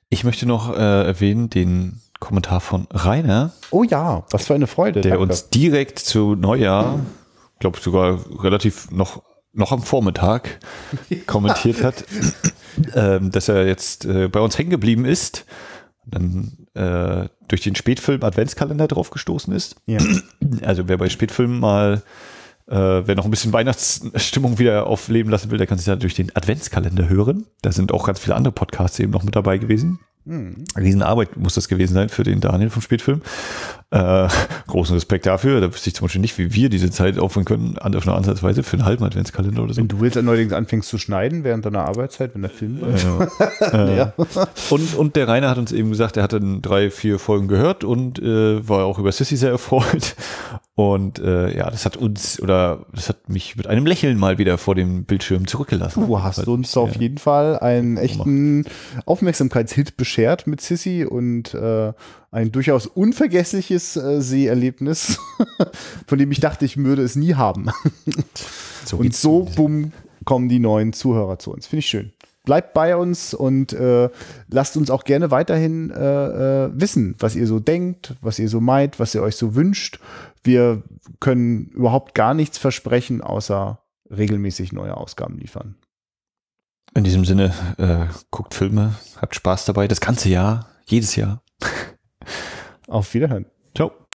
Ich möchte noch äh, erwähnen den Kommentar von Rainer. Oh ja, was für eine Freude. Der danke. uns direkt zu Neujahr, glaube sogar relativ noch, noch am Vormittag kommentiert hat, äh, dass er jetzt äh, bei uns hängen geblieben ist dann äh, durch den Spätfilm Adventskalender drauf gestoßen ist. Ja. Also wer bei Spätfilmen mal, äh, wer noch ein bisschen Weihnachtsstimmung wieder aufleben lassen will, der kann sich da durch den Adventskalender hören. Da sind auch ganz viele andere Podcasts eben noch mit dabei gewesen. Mhm. Riesenarbeit muss das gewesen sein für den Daniel vom Spätfilm. Äh, großen Respekt dafür. Da wüsste ich zum Beispiel nicht, wie wir diese Zeit aufwenden können, auf eine Ansatzweise für einen halben Adventskalender oder so. Wenn du jetzt neuerdings anfängst zu schneiden während deiner Arbeitszeit, wenn der Film läuft. Ja. ja. und, und der Rainer hat uns eben gesagt, er hatte drei, vier Folgen gehört und äh, war auch über Sissy sehr erfreut. Und äh, ja, das hat uns oder das hat mich mit einem Lächeln mal wieder vor dem Bildschirm zurückgelassen. Du hast Weil, uns ja, auf jeden Fall einen echten Aufmerksamkeitshit beschert mit Sissy und äh, ein durchaus unvergessliches äh, Seherlebnis, von dem ich dachte, ich würde es nie haben. so und so, bumm, kommen die neuen Zuhörer zu uns. Finde ich schön bleibt bei uns und äh, lasst uns auch gerne weiterhin äh, äh, wissen, was ihr so denkt, was ihr so meint, was ihr euch so wünscht wir können überhaupt gar nichts versprechen, außer regelmäßig neue Ausgaben liefern. In diesem Sinne, äh, guckt Filme, habt Spaß dabei, das ganze Jahr, jedes Jahr. Auf Wiederhören. Ciao.